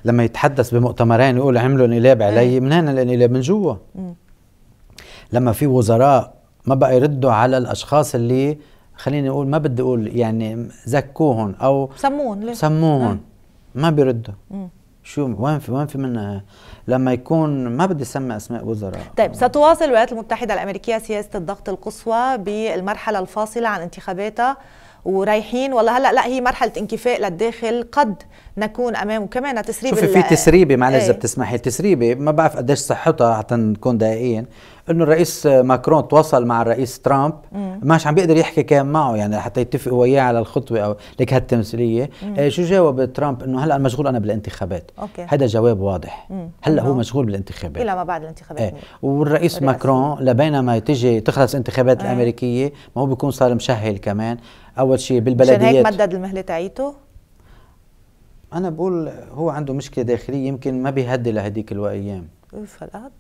لما يتحدث بمؤتمرين يقول عملوا انقلاب إيه. علي من هنا الانقلاب من جوا لما في وزراء ما بقى يردوا على الاشخاص اللي خليني اقول ما بدي اقول يعني زكوهم او سموهم سموهم إيه. ما بيردوا شو وين في وين في منها لما يكون ما بدي اسمي اسماء وزراء طيب ستواصل الولايات المتحده الامريكيه سياسه الضغط القصوى بالمرحله الفاصله عن انتخاباتها ورايحين والله هلا لا هي مرحله انكفاء للداخل قد نكون امامه كمان تسريب شوفي في آه، تسريبه معلش إيه. اذا ايه؟ بتسمحي تسريبه ما بعرف قديش صحتها حتى نكون دقيقين انه الرئيس ماكرون تواصل مع الرئيس ترامب ماش عم بيقدر يحكي كان معه يعني حتى يتفقوا وياه على الخطوه او لك هالتمثيليه ايه شو جاوب ترامب انه هلا مشغول انا بالانتخابات أوكي. هذا جواب واضح مم. هلا مم. هو مشغول بالانتخابات الى ما بعد الانتخابات ايه. والرئيس ماكرون لبينما تجي تخلص الانتخابات آه. الامريكيه ما هو بيكون صار مشهل كمان اول شيء بالبلديات عشان هيك مدد المهله تاعيته انا بقول هو عنده مشكله داخليه يمكن ما بيهدي لهديك الايام اوف هالقد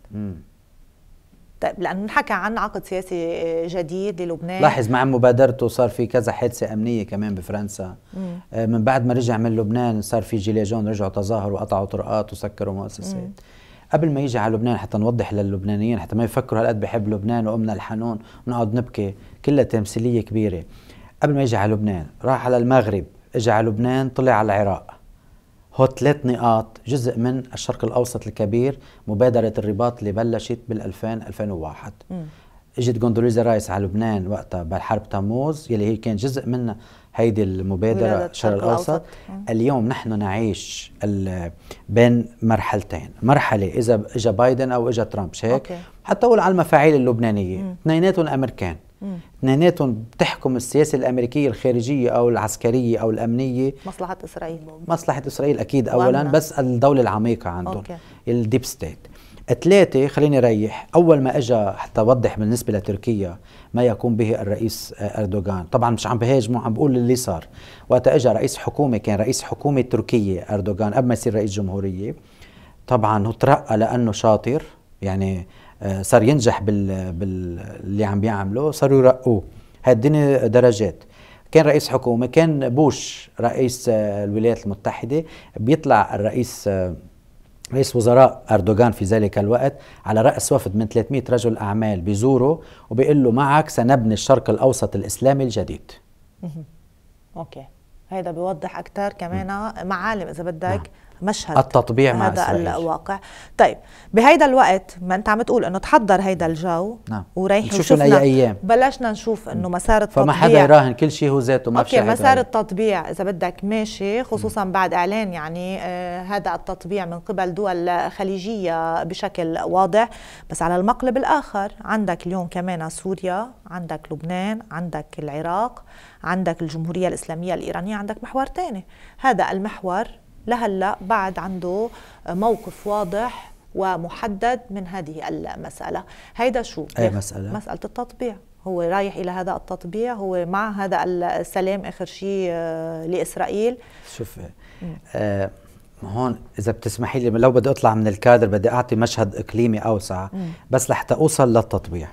طيب لانه انحكى عن عقد سياسي آه، جديد للبنان لاحظ مع مبادرته صار في كذا حادثه امنيه كمان بفرنسا مم. آه، من بعد ما رجع من لبنان صار في جيليجون رجعوا تظاهروا وقطعوا طرقات وسكروا مؤسسات مم. قبل ما يجي على لبنان حتى نوضح للبنانيين حتى ما يفكروا هالقد بحب لبنان وامنا الحنون ونقعد نبكي كلها تمثيليه كبيره قبل ما يجي على لبنان راح على المغرب اجى على لبنان طلع على العراق هو ثلاث نقاط جزء من الشرق الأوسط الكبير مبادرة الرباط اللي بلشت بال2000-2001 اجت غوندوليزا رايس على لبنان وقتها بالحرب تموز يلي هي كان جزء من هيدي المبادرة الشرق الأوسط مم. اليوم نحن نعيش بين مرحلتين مرحلة إذا إجا بايدن أو إجا ترامب هيك حتى أقول على المفاعيل اللبنانية اثنيناتهم أمريكان اثنيناتهم بتحكم السياسه الامريكيه الخارجيه او العسكريه او الامنيه مصلحه اسرائيل مصلحه اسرائيل اكيد اولا وأنا. بس الدوله العميقه عندهم أوكي. الديب ستيت ثلاثة خليني ريح أول ما أجا حتى أوضح بالنسبة لتركيا ما يقوم به الرئيس آه، أردوغان طبعا مش عم بهاجمه عم بقول اللي صار وقت أجا رئيس حكومة كان رئيس حكومة تركية أردوغان قبل ما يصير رئيس جمهورية طبعا هو ترقى لأنه شاطر يعني آه، صار ينجح بال باللي عم بيعمله صاروا يرقوه هالدنيا درجات كان رئيس حكومه كان بوش رئيس آه، الولايات المتحده بيطلع الرئيس آه، رئيس وزراء اردوغان في ذلك الوقت على راس وفد من 300 رجل اعمال بيزوره وبيقول له معك سنبني الشرق الاوسط الاسلامي الجديد. اوكي هذا بيوضح اكثر كمان معالم اذا بدك نعم. مشهد التطبيع مع هذا إسرائيل. الواقع طيب بهيدا الوقت ما انت عم تقول انه تحضر هيدا الجو نعم. ورايح وشفنا اي ايام بلشنا نشوف انه مسار التطبيع فما حدا يراهن كل شيء هو ذاته ما اوكي مسار يعني. التطبيع اذا بدك ماشي نعم. خصوصا بعد اعلان يعني آه هذا التطبيع من قبل دول خليجيه بشكل واضح بس على المقلب الاخر عندك اليوم كمان سوريا عندك لبنان عندك العراق عندك الجمهوريه الاسلاميه الايرانيه عندك محور ثاني هذا المحور لهلا بعد عنده موقف واضح ومحدد من هذه المسألة هيدا شو؟ أي مسألة؟ مسألة التطبيع هو رايح الى هذا التطبيع هو مع هذا السلام اخر شيء آه، لاسرائيل شوف آه هون اذا بتسمحي لي لو بدي اطلع من الكادر بدي اعطي مشهد اقليمي اوسع بس لحتى اوصل للتطبيع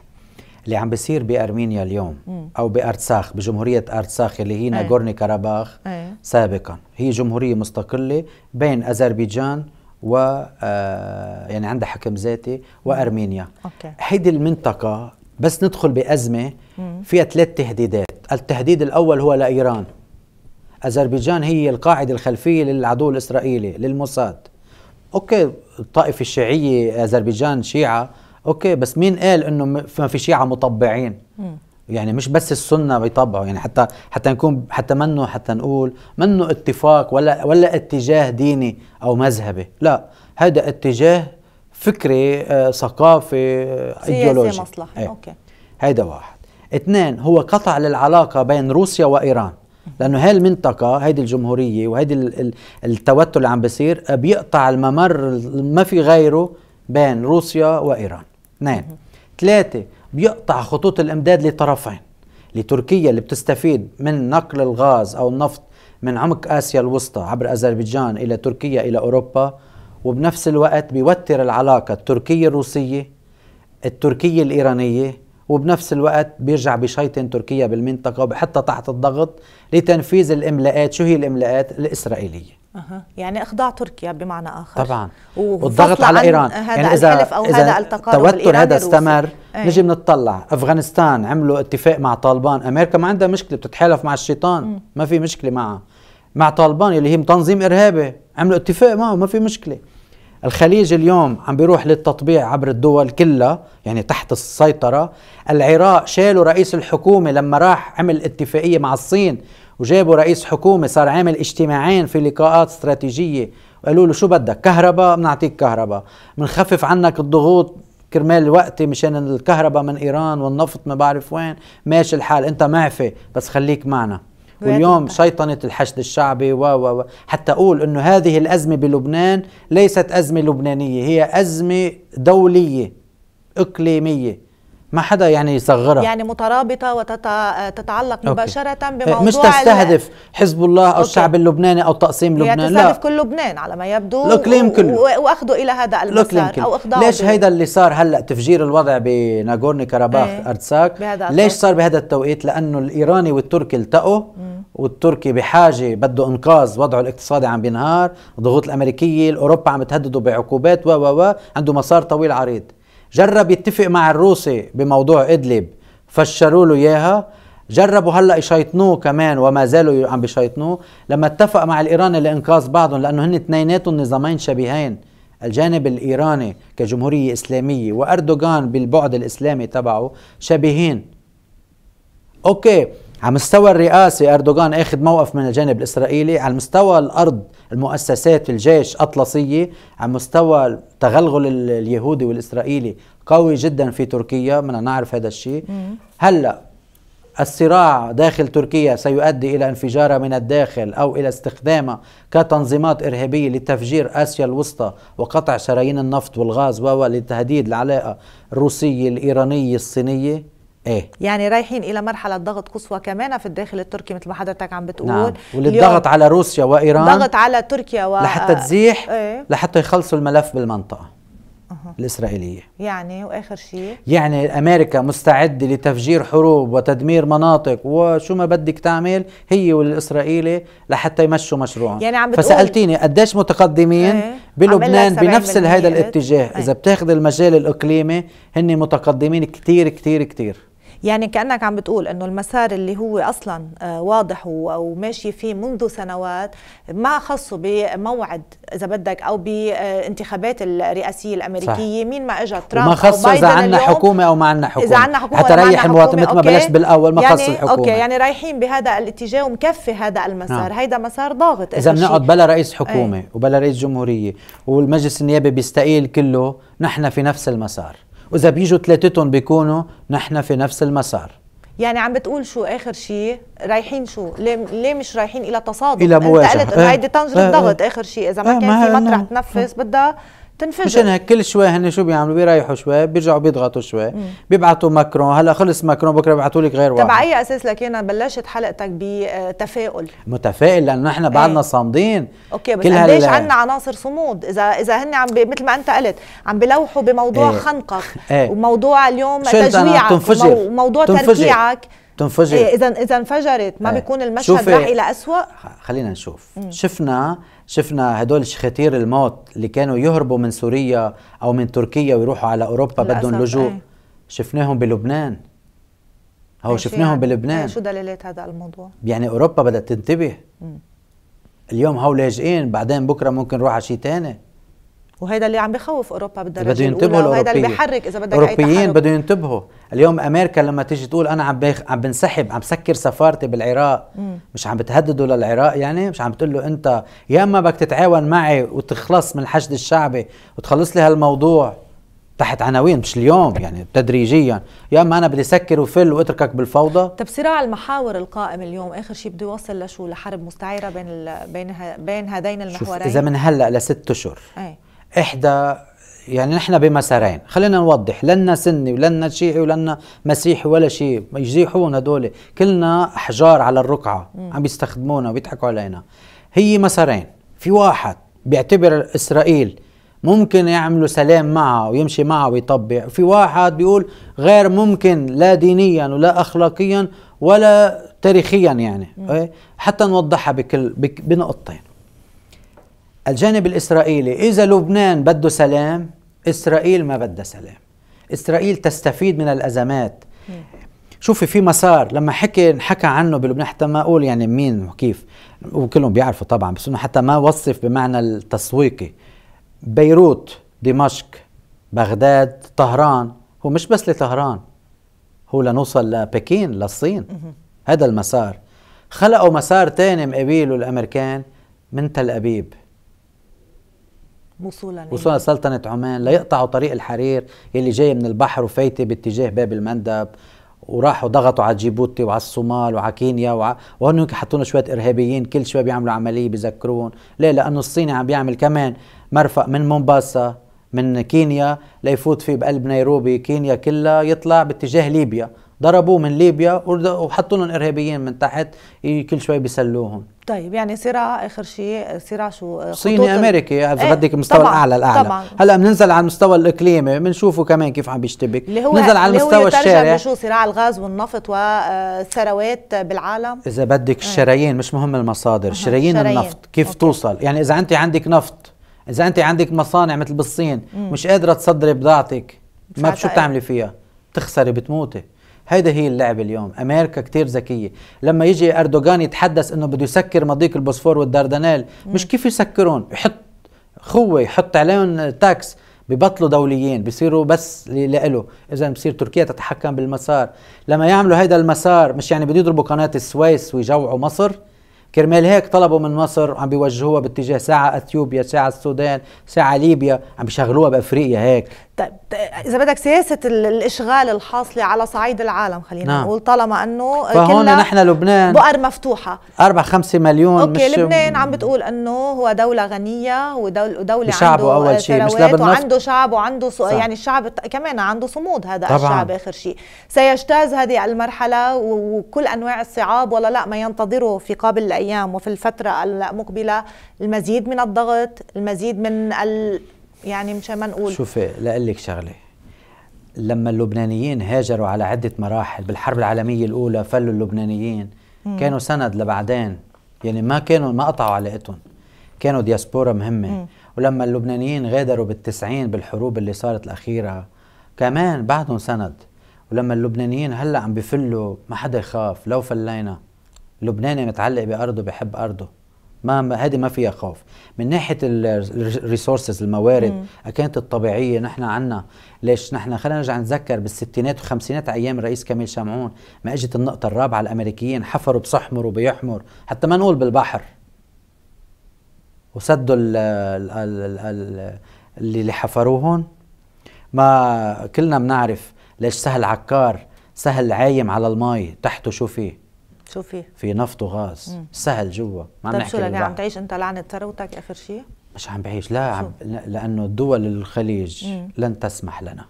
اللي عم بيصير بارمينيا اليوم او بارتساخ بجمهوريه ارتساخ اللي هي إيه. ناغورني كاراباخ إيه. سابقا هي جمهوريه مستقله بين اذربيجان و آه، يعني عندها حكم ذاتي وارمينيا أوكي. هيدي المنطقه بس ندخل بازمه فيها ثلاث تهديدات التهديد الاول هو لايران اذربيجان هي القاعده الخلفيه للعدو الاسرائيلي للموساد اوكي الطائفه الشيعيه اذربيجان شيعه اوكي بس مين قال انه ما في شيعه مطبعين مم. يعني مش بس السنه بيطبعوا يعني حتى حتى نكون حتى منه حتى نقول منه اتفاق ولا ولا اتجاه ديني او مذهبي لا هذا اتجاه فكري آه، ثقافي آه، ايديولوجي مصلحه ايه. اوكي هيدا واحد اثنين هو قطع للعلاقه بين روسيا وايران لانه هاي المنطقه هيدي الجمهوريه وهيدي التوتر اللي عم بيصير بيقطع الممر ما في غيره بين روسيا وايران اثنين ثلاثة بيقطع خطوط الامداد لطرفين لتركيا اللي بتستفيد من نقل الغاز او النفط من عمق اسيا الوسطى عبر اذربيجان الى تركيا الى اوروبا وبنفس الوقت بيوتر العلاقة التركية الروسية التركية الإيرانية وبنفس الوقت بيرجع بشيطن تركيا بالمنطقة وبحطها تحت الضغط لتنفيذ الإملاءات شو هي الإملاءات الإسرائيلية أه. يعني اخضاع تركيا بمعنى اخر طبعا والضغط على ايران هذا يعني اذا الحلف او إذا هذا التقارب التوتر هذا استمر أي. نجي بنطلع افغانستان عملوا اتفاق مع طالبان امريكا ما عندها مشكله بتتحالف مع الشيطان م. ما في مشكله معها مع طالبان اللي هي تنظيم ارهابي عملوا اتفاق معه ما في مشكله الخليج اليوم عم بيروح للتطبيع عبر الدول كلها يعني تحت السيطرة العراق شالوا رئيس الحكومة لما راح عمل اتفاقية مع الصين وجابوا رئيس حكومه صار عامل اجتماعين في لقاءات استراتيجيه وقالوا له شو بدك كهرباء بنعطيك كهرباء بنخفف عنك الضغوط كرمال وقتي مشان الكهرباء من ايران والنفط ما بعرف وين ماشي الحال انت معفي بس خليك معنا واليوم شيطنة الحشد الشعبي و و حتى أقول أنه هذه الأزمة بلبنان ليست أزمة لبنانية هي أزمة دولية إقليمية ما حدا يعني يصغرها يعني مترابطه وتتعلق مباشره إيه، بموضوع مش تستهدف حزب الله او أوكي. الشعب اللبناني او تقسيم لبنان لا تستهدف كل لبنان على ما يبدو الاقليم كله واخذه الى هذا المسار او اخضاعه ليش هيدا اللي صار هلا تفجير الوضع بناغورني كرباخ ايه؟ ارتساك ليش صار بهذا التوقيت لانه الايراني والتركي التقوا والتركي بحاجه بده انقاذ وضعه الاقتصادي عم بينهار الضغوط الامريكيه الاوروبا عم تهدده بعقوبات و و و عنده مسار طويل عريض جرب يتفق مع الروسي بموضوع ادلب فشروا له اياها جربوا هلا يشيطنوه كمان وما زالوا عم بيشيطنوه لما اتفق مع الايراني لانقاذ بعضهم لانه هن اثنيناتهم نظامين شبيهين الجانب الايراني كجمهوريه اسلاميه واردوغان بالبعد الاسلامي تبعه شبيهين اوكي على مستوى الرئاسي أردوغان أخذ موقف من الجانب الإسرائيلي على مستوى الأرض المؤسسات الجيش أطلسية على مستوى التغلغل اليهودي والإسرائيلي قوي جدا في تركيا بدنا نعرف هذا الشيء هلأ الصراع داخل تركيا سيؤدي إلى انفجارها من الداخل أو إلى استخدامها كتنظيمات إرهابية لتفجير آسيا الوسطى وقطع شرايين النفط والغاز ولتهديد العلاقة الروسية الإيرانية الصينية ايه يعني رايحين الى مرحله ضغط قصوى كمان في الداخل التركي مثل ما حضرتك عم بتقول نعم وللضغط على روسيا وايران ضغط على تركيا و... لحتى تزيح ايه؟ لحتى يخلصوا الملف بالمنطقه أه. الإسرائيلية يعني وآخر شيء يعني أمريكا مستعدة لتفجير حروب وتدمير مناطق وشو ما بدك تعمل هي والإسرائيلي لحتى يمشوا مشروعهم يعني عم بتقول فسألتيني قديش متقدمين ايه؟ بلبنان بنفس هذا الاتجاه ايه؟ إذا بتاخذ المجال الإقليمي هن متقدمين كتير كتير كتير يعني كأنك عم بتقول أنه المسار اللي هو أصلا آه، واضح وماشي فيه منذ سنوات ما خصه بموعد إذا بدك أو بانتخابات الرئاسية الأمريكية صح. مين ما اجى ترامب ما خصه إذا عندنا حكومة أو ما عندنا حكومة إذا عندنا حكومة حتى ريح المواطن مثل ما بلشت بالأول ما يعني خص الحكومة أوكي يعني رايحين بهذا الاتجاه ومكفي هذا المسار نعم. هيدا مسار ضاغط إذا بنقعد بلا رئيس إيه. حكومة أي. وبلا رئيس جمهورية والمجلس النيابي بيستقيل كله نحن في نفس المسار واذا بيجوا ثلاثتهم بيكونوا نحن في نفس المسار يعني عم بتقول شو اخر شيء رايحين شو ليه, ليه مش رايحين الى تصادم الى مواجهه انت قلت هيدي طنجره إيه. إيه. ضغط اخر شيء اذا ما إيه، كان في مطرح تنفس بدها تنفجر مشان هيك كل شوي هن شو بيعملوا بيريحوا شوي بيرجعوا بيضغطوا شوي بيبعتوا ماكرون هلا خلص ماكرون بكره بيبعتوا لك غير واحد تبع اي اساس لكن بلشت حلقتك بتفاؤل آه، متفائل لانه نحن إيه. بعدنا صامدين اوكي بس قديش عندنا عناصر صمود اذا اذا هن عم مثل ما انت قلت عم بلوحوا بموضوع ايه. خنقك ايه. وموضوع اليوم تجويعك تنفجر. وموضوع تنفجر. تركيعك تنفجر إيه، اذا اذا انفجرت ما ايه. بيكون المشهد راح الى اسوء خلينا نشوف مم. شفنا شفنا هدول شخاتير الموت اللي كانوا يهربوا من سوريا او من تركيا ويروحوا على اوروبا بدهم لجوء ايه. شفناهم بلبنان هو شفناهم بلبنان إيه، شو دلالات هذا الموضوع يعني اوروبا بدها تنتبه اليوم هو لاجئين بعدين بكره ممكن نروح على شيء ثاني وهذا اللي عم بخوف اوروبا بالدرجه بده ينتبهوا وهذا اللي بحرك اذا بدك الاوروبيين بدهم ينتبهوا اليوم امريكا لما تيجي تقول انا عم بيخ... عم بنسحب عم سكر سفارتي بالعراق مم. مش عم بتهدده للعراق يعني مش عم بتقول له انت يا اما بدك تتعاون معي وتخلص من الحشد الشعبي وتخلص لي هالموضوع تحت عناوين مش اليوم يعني تدريجيا يا اما انا بدي سكر وفل واتركك بالفوضى طب صراع المحاور القائم اليوم اخر شيء بده يوصل لشو لحرب مستعيره بين ال... بين ه... بين هذين المحورين شوف اذا من هلا لست اشهر إيه. إحدى يعني نحن بمسارين خلينا نوضح لنا سني ولنا شيعي ولنا مسيحي ولا شيء يجيحون هدول كلنا أحجار على الرقعة عم يستخدمونا وبيضحكوا علينا هي مسارين في واحد بيعتبر إسرائيل ممكن يعملوا سلام معها ويمشي معها ويطبع في واحد بيقول غير ممكن لا دينيا ولا أخلاقيا ولا تاريخيا يعني إيه؟ حتى نوضحها بكل بنقطتين الجانب الإسرائيلي إذا لبنان بده سلام إسرائيل ما بدها سلام إسرائيل تستفيد من الأزمات شوفي في مسار لما حكي حكى عنه بلبنان حتى ما اقول يعني مين وكيف وكلهم بيعرفوا طبعا بس انه حتى ما وصف بمعنى التسويقي بيروت دمشق بغداد طهران هو مش بس لطهران هو لنوصل لبكين للصين هذا المسار خلقوا مسار تاني مقابيله الامريكان من تل ابيب وصولا وصولا لسلطنة عمان ليقطعوا طريق الحرير يلي جاي من البحر وفايتة باتجاه باب المندب وراحوا ضغطوا على جيبوتي وعلى الصومال وعلى كينيا وع... وهون حطونا شويه ارهابيين كل شوي بيعملوا عمليه بذكرون ليه لانه الصيني عم بيعمل كمان مرفق من مومباسا من كينيا ليفوت فيه بقلب نيروبي كينيا كلها يطلع باتجاه ليبيا ضربوه من ليبيا وحطوا لهم ارهابيين من تحت كل شوي بيسلوهم طيب يعني صراع اخر شيء صراع شو آه، صيني امريكي يعني اذا ايه بدك المستوى طبعًا الاعلى الاعلى طبعًا هلا بننزل على المستوى الاقليمي بنشوفه كمان كيف عم بيشتبك اللي هو بننزل على المستوى الشارع شو صراع الغاز والنفط والثروات آه، بالعالم اذا بدك الشرايين إيه. مش مهم المصادر شرايين النفط كيف أوكي. توصل يعني اذا انت عندك نفط اذا انت عندك مصانع مثل بالصين مم. مش قادره تصدري بضاعتك ما شو إيه. بتعملي فيها بتخسري بتموتي هيدا هي اللعبة اليوم أمريكا كتير ذكية لما يجي أردوغان يتحدث أنه بده يسكر مضيق البوسفور والدردنال مش كيف يسكرون يحط خوة يحط عليهم تاكس ببطلوا دوليين بصيروا بس لإله اذا بصير تركيا تتحكم بالمسار لما يعملوا هيدا المسار مش يعني بده يضربوا قناه السويس ويجوعوا مصر كرمال هيك طلبوا من مصر عم بيوجهوها باتجاه ساعة اثيوبيا ساعة السودان ساعة ليبيا عم بيشغلوها بافريقيا هيك طيب اذا بدك سياسه الاشغال الحاصله على صعيد العالم خلينا نعم. نقول طالما انه فهون نحن لبنان بؤر مفتوحه 4 5 مليون اوكي مش لبنان عم بتقول انه هو دوله غنيه ودول دوله عنده اول شيء مش وعنده شعب وعنده صح. يعني الشعب كمان عنده صمود هذا طبعا. الشعب اخر شيء سيجتاز هذه المرحله وكل انواع الصعاب ولا لا ما ينتظره في قابل الايام وفي الفتره المقبله المزيد من الضغط المزيد من ال يعني مشان ما نقول شوفي لك شغله لما اللبنانيين هاجروا على عده مراحل بالحرب العالميه الاولى فلوا اللبنانيين مم. كانوا سند لبعدين يعني ما كانوا ما قطعوا علاقتهم كانوا دياسبورا مهمه مم. ولما اللبنانيين غادروا بالتسعين بالحروب اللي صارت الاخيره كمان بعدهم سند ولما اللبنانيين هلا عم بفلوا ما حدا يخاف لو فلينا لبناني متعلق بارضه بحب ارضه ما هذه ما فيها خوف من ناحيه الريسورسز الموارد اكانت كانت الطبيعيه نحن عنا ليش نحن خلينا نرجع نتذكر بالستينات وخمسينات ايام الرئيس كميل شمعون ما اجت النقطه الرابعه الامريكيين حفروا بصحمر وبيحمر حتى ما نقول بالبحر وسدوا الـ الـ الـ الـ اللي حفروهم ما كلنا بنعرف ليش سهل عكار سهل عايم على المي تحته شو فيه شو في؟ في نفط وغاز مم. سهل جوا ما طيب عم نحكي شو عم تعيش انت لعنه ثروتك اخر شيء؟ مش عم بعيش لا عم لانه دول الخليج مم. لن تسمح لنا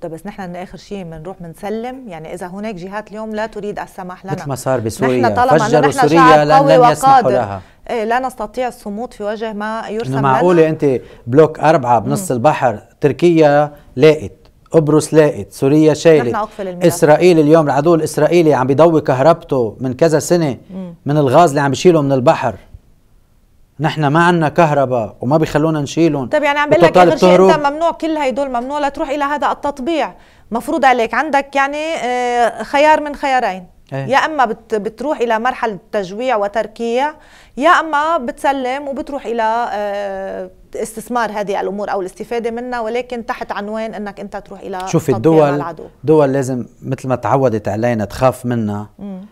طيب بس نحن اخر شيء بنروح بنسلم يعني اذا هناك جهات اليوم لا تريد السماح لنا مثل ما صار بسوريا نحن طالما فجروا نحن سوريا لن, لن يسمحوا لها إيه لا نستطيع الصمود في وجه ما يرسم لنا معقوله انت بلوك اربعه بنص مم. البحر تركيا لاقت قبرص لاقت سوريا شالت اسرائيل اليوم العدو الاسرائيلي عم بيضوي كهربته من كذا سنه مم. من الغاز اللي عم بيشيله من البحر نحن ما عندنا كهرباء وما بيخلونا نشيلهم طيب يعني عم بقول لك اخر شيء انت ممنوع كل هدول ممنوع لا تروح الى هذا التطبيع مفروض عليك عندك يعني آه، خيار من خيارين إيه. يا اما بت بتروح الى مرحله تجويع وتركيع يا اما بتسلم وبتروح الى آه، استثمار هذه الامور او الاستفاده منها ولكن تحت عنوان انك انت تروح الى شوف الدول العدو. دول لازم مثل ما تعودت علينا تخاف منا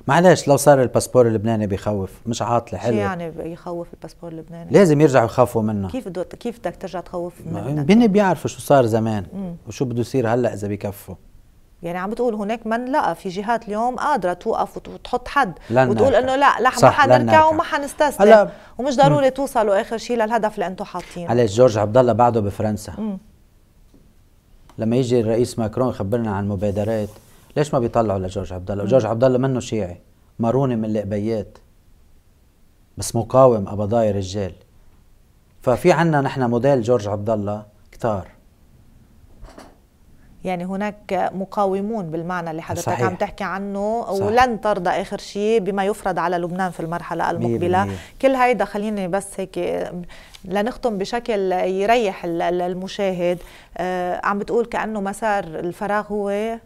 معلش لو صار الباسبور اللبناني بيخوف مش عاطله حلو يعني يخوف الباسبور اللبناني لازم يرجعوا يخافوا منا كيف كيف بدك ترجع تخوف منا بيني بيعرفوا شو صار زمان مم. وشو بده يصير هلا اذا بيكفوا يعني عم بتقول هناك من لقى في جهات اليوم قادره توقف وتحط حد وتقول انه لا لا ما حنركع وما حنستسلم ومش ضروري مم. توصلوا اخر شيء للهدف اللي انتم حاطينه على جورج عبد الله بعده بفرنسا مم. لما يجي الرئيس ماكرون يخبرنا عن مبادرات ليش ما بيطلعوا لجورج عبد الله جورج عبد الله منه شيعي ماروني من القبيات بس مقاوم قبضاي رجال ففي عنا نحن موديل جورج عبد الله كتار يعني هناك مقاومون بالمعنى اللي حضرتك صحيح. عم تحكي عنه صح. ولن ترضى اخر شيء بما يفرض على لبنان في المرحله المقبله مية. كل هيدا خليني بس هيك لنختم بشكل يريح المشاهد آه، عم بتقول كانه مسار الفراغ هو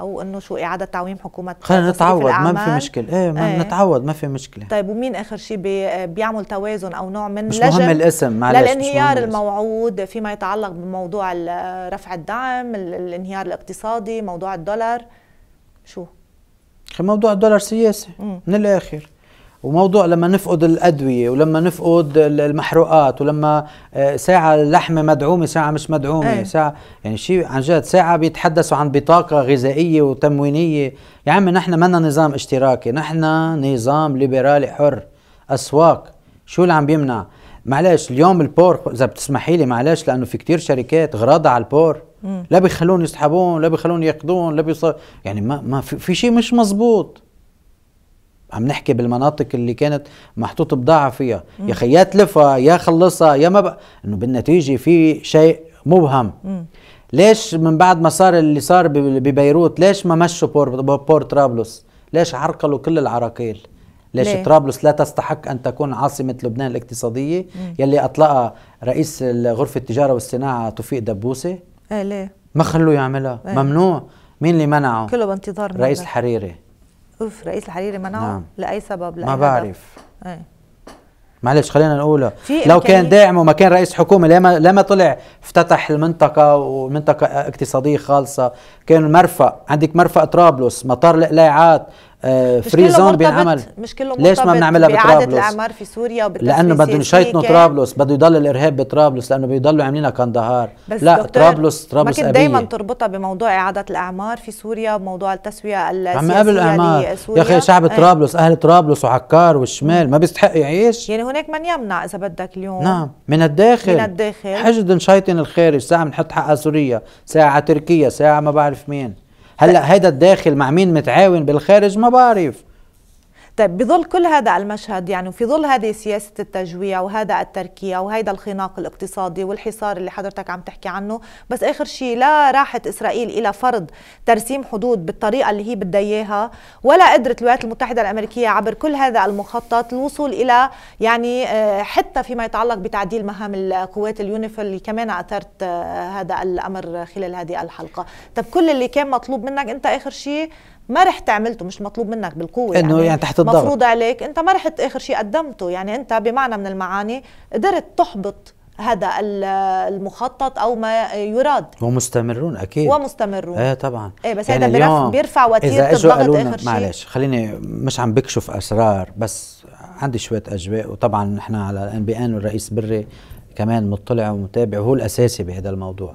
او انه شو اعاده تعويم حكومه خلينا نتعود ما في مشكله ايه ما ايه. نتعود ما في مشكله طيب ومين اخر شيء بي بيعمل توازن او نوع من مش لجن مهم الاسم معلش للانهيار الموعود فيما يتعلق بموضوع رفع الدعم الانهيار الاقتصادي موضوع الدولار شو موضوع الدولار سياسي من الاخر وموضوع لما نفقد الادويه ولما نفقد المحروقات ولما آه، ساعه اللحمه مدعومه ساعه مش مدعومه أي. ساعه يعني شيء عن جد ساعه بيتحدثوا عن بطاقه غذائيه وتموينيه يا عمي نحن منا نظام اشتراكي نحن نظام ليبرالي حر اسواق شو اللي عم بيمنع معلش اليوم البور اذا بتسمحي لي معلش لانه في كتير شركات غراضه على البور م. لا بيخلون يسحبون لا بيخلون يقضون لا بيص... يعني ما, ما في, في شيء مش مزبوط عم نحكي بالمناطق اللي كانت محطوط بضاعه فيها يا خي يا تلفها يا خلصها يا ما بقى انه بالنتيجه في شيء مبهم ليش من بعد ما صار اللي صار ببيروت ليش ما مشوا بور, بور طرابلس ليش عرقلوا كل العراقيل ليش ليه؟ طرابلس لا تستحق ان تكون عاصمه لبنان الاقتصاديه مم. يلي اطلقها رئيس غرفه التجاره والصناعه توفيق دبوسه ايه ليه ما خلوه يعملها ايه. ممنوع مين اللي منعه كله بانتظار رئيس الحريري اوف رئيس الحريري منعه نعم. لاي سبب لأي ما بعرف ايه. معلش خلينا نقوله لو كان داعمه ما كان رئيس حكومه لما لما طلع افتتح المنطقه ومنطقه اقتصاديه خالصه كان مرفأ عندك مرفأ طرابلس مطار الاقلاعات فري آه، زون بينعمل مش كله ليش ما بنعملها بطرابلس؟ الاعمار في سوريا لانه بدهم يشيطنوا طرابلس بده يضل الارهاب بطرابلس لانه بيضلوا عاملينها كندهار لا طرابلس طرابلس ما كنت دائما تربطها بموضوع اعاده الاعمار في سوريا بموضوع التسويه السياسيه عم قبل الاعمار يا اخي إيه. شعب طرابلس اهل طرابلس وعكار والشمال ما بيستحق يعيش يعني هناك من يمنع اذا بدك اليوم نعم من الداخل من الداخل حجد نشيطن الخارج ساعه بنحط حقها سوريا ساعه تركيا ساعه ما بعرف مين هلا هيدا الداخل مع مين متعاون بالخارج ما بعرف طيب بظل كل هذا المشهد يعني في ظل هذه سياسة التجويع وهذا التركية وهذا الخناق الاقتصادي والحصار اللي حضرتك عم تحكي عنه بس آخر شيء لا راحت إسرائيل إلى فرض ترسيم حدود بالطريقة اللي هي بدها إياها ولا قدرت الولايات المتحدة الأمريكية عبر كل هذا المخطط الوصول إلى يعني آه، حتى فيما يتعلق بتعديل مهام القوات اليونيفل اللي كمان أثرت آه، هذا الأمر خلال هذه الحلقة طب كل اللي كان مطلوب منك أنت آخر شيء ما رحت عملته مش مطلوب منك بالقوه انه يعني, يعني تحت الضغط مفروض عليك انت ما رحت اخر شيء قدمته يعني انت بمعنى من المعاني قدرت تحبط هذا المخطط او ما يراد ومستمرون اكيد ومستمرون ايه طبعا ايه بس يعني هذا بيرفع وتيره الضغط اخر شيء معلش خليني مش عم بكشف اسرار بس عندي شويه اجواء وطبعا نحن على ان بي ان والرئيس بري كمان مطلع ومتابع وهو الاساسي بهذا الموضوع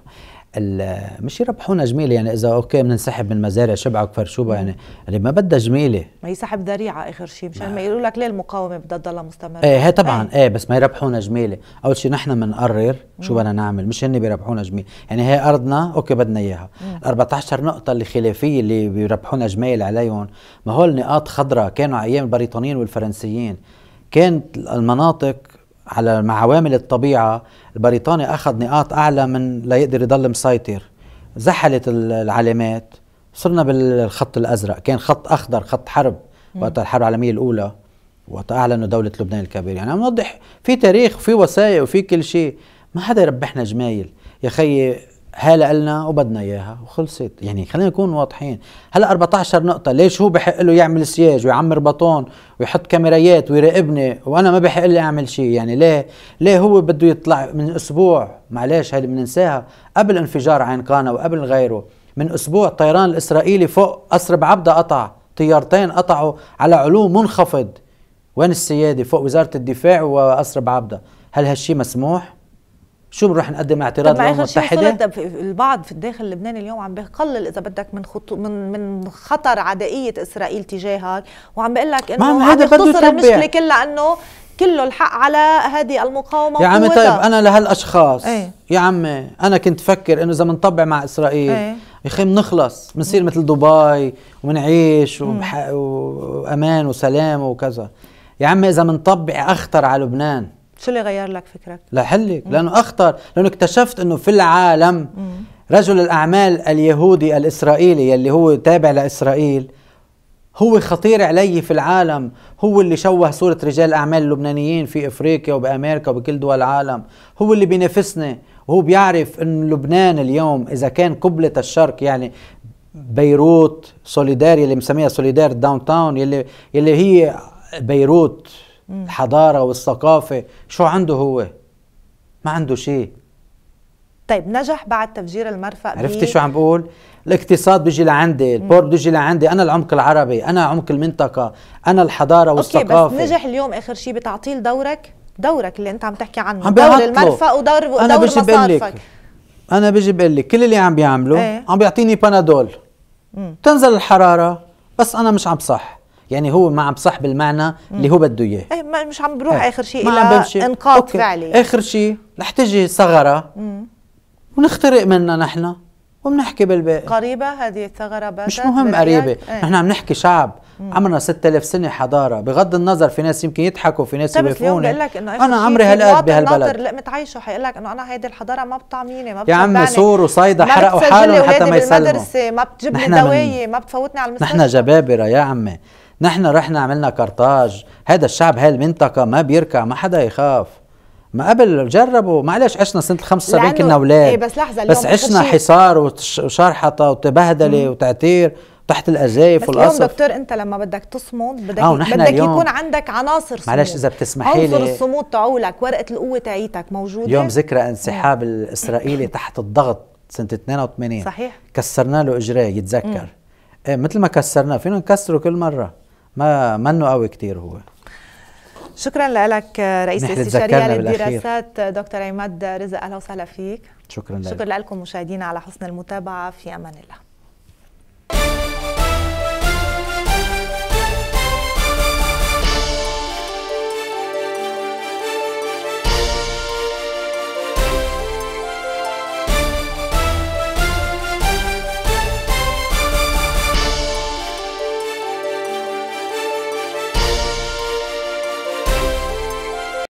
مش يربحونا جميله يعني اذا اوكي بننسحب من مزارع وكفر فرشوبه يعني اللي ما بدها جميله ما هي سحب ذريعه اخر شيء مشان ما, ما يقولوا لك ليه المقاومه بدها تضلها مستمره ايه هي طبعا ايه, إيه، بس ما يربحونا جميله اول شيء نحن بنقرر شو بدنا نعمل مش هن بيربحونا جميله يعني هي ارضنا اوكي بدنا اياها ال 14 نقطه اللي خلافيه اللي بيربحونا جميل عليهم ما هو نقاط خضراء كانوا ايام البريطانيين والفرنسيين كانت المناطق على مع عوامل الطبيعه البريطاني اخذ نقاط اعلى من لا يقدر يضل مسيطر زحلت العلامات صرنا بالخط الازرق كان خط اخضر خط حرب وقت الحرب العالميه الاولى وقت اعلنوا دوله لبنان الكبير يعني عم نوضح في تاريخ وفي وثائق وفي كل شيء ما حدا يربحنا جمايل يا خيي هلا قلنا وبدنا اياها وخلصت يعني خلينا نكون واضحين هلا 14 نقطه ليش هو بحق له يعمل سياج ويعمر بطون ويحط كاميرايات ويراقبني وانا ما بحق لي اعمل شيء يعني ليه ليه هو بده يطلع من اسبوع معلش هل بننساها قبل انفجار عين قانا وقبل غيره من اسبوع الطيران الاسرائيلي فوق قصر بعبده قطع طيارتين قطعوا على علو منخفض وين السياده فوق وزاره الدفاع وقصر بعبده هل هالشي مسموح شو بنروح نقدم اعتراض للامم المتحده البعض في الداخل اللبناني اليوم عم بيقلل اذا بدك من خطو من من خطر عدائيه اسرائيل تجاهك وعم بقول لك انه عم يختصر المشكله كلها انه كله الحق على هذه المقاومه يا عمي طيب انا لهالاشخاص ايه؟ يا عمي انا كنت فكر انه اذا بنطبع مع اسرائيل ايه؟ يا اخي بنخلص بنصير مثل دبي وبنعيش وامان وسلام وكذا يا عمي اذا بنطبع اخطر على لبنان شو اللي غير لك فكرك؟ لحلك لانه اخطر لانه اكتشفت انه في العالم مم. رجل الاعمال اليهودي الاسرائيلي اللي هو تابع لاسرائيل هو خطير علي في العالم هو اللي شوه صورة رجال الأعمال اللبنانيين في إفريقيا وبأمريكا وبكل دول العالم هو اللي بينافسنا وهو بيعرف أن لبنان اليوم إذا كان قبلة الشرق يعني بيروت سوليدار يلي مسميها سوليدار داون تاون يلي, يلي هي بيروت الحضاره والثقافه شو عنده هو ما عنده شيء طيب نجح بعد تفجير المرفأ عرفتي شو عم بقول الاقتصاد بيجي لعندي البور بيجي لعندي انا العمق العربي انا عمق المنطقه انا الحضاره والثقافه اوكي بس نجح اليوم اخر شيء بتعطيل دورك دورك اللي انت عم تحكي عنه عم دور المرفأ ودور أنا دور مصارفك انا بيجي بقول لك كل اللي عم بيعمله ايه؟ عم بيعطيني بنادول مم. تنزل الحراره بس انا مش عم صح يعني هو ما عم بصح بالمعنى اللي هو بده اياه ايه مش عم بروح إيه. اخر شيء الى انقاذ فعلي اخر شيء رح تجي ثغره ونخترق منها نحن وبنحكي بالباقي قريبة هذه الثغرة باتت مش مهم قريبة إيه. نحن عم نحكي شعب عمرنا 6000 سنة حضارة بغض النظر في ناس يمكن يضحكوا في ناس طيب، يوقفوني أنا عمري هالقد بهالبلد لا متعيشه حيقول لك إنه أنا هيدي الحضارة ما بتطعميني ما يا عمي سور وصيدا حرقوا حالهم حتى ما يسلموا ما بتجيب لي دواية ما بتفوتني على المستشفى نحن جبابرة يا عمي نحن رحنا عملنا كرتاج هذا الشعب هاي المنطقة ما بيركع ما حدا يخاف ما قبل جربوا معلش عشنا سنة 75 كنا أولاد إيه بس لحظة بس عشنا حصار وشرحطة وتبهدلة وتعتير تحت الازايف والقصف اليوم دكتور انت لما بدك تصمد بدك آه بدك اليوم يكون عندك عناصر صمود معلش اذا بتسمحي لي عنصر الصمود تعولك ورقه القوه تاعيتك موجوده اليوم ذكرى انسحاب الاسرائيلي تحت الضغط سنه 82 صحيح كسرنا له اجريه يتذكر مم. إيه مثل ما كسرناه فينا نكسره كل مره ما منه قوي كتير هو شكرا لك رئيس الاستشاريه يعني للدراسات دكتور عماد رزق اهلا وسهلا فيك شكرا لك شكرا لكم مشاهدينا على حسن المتابعه في امان الله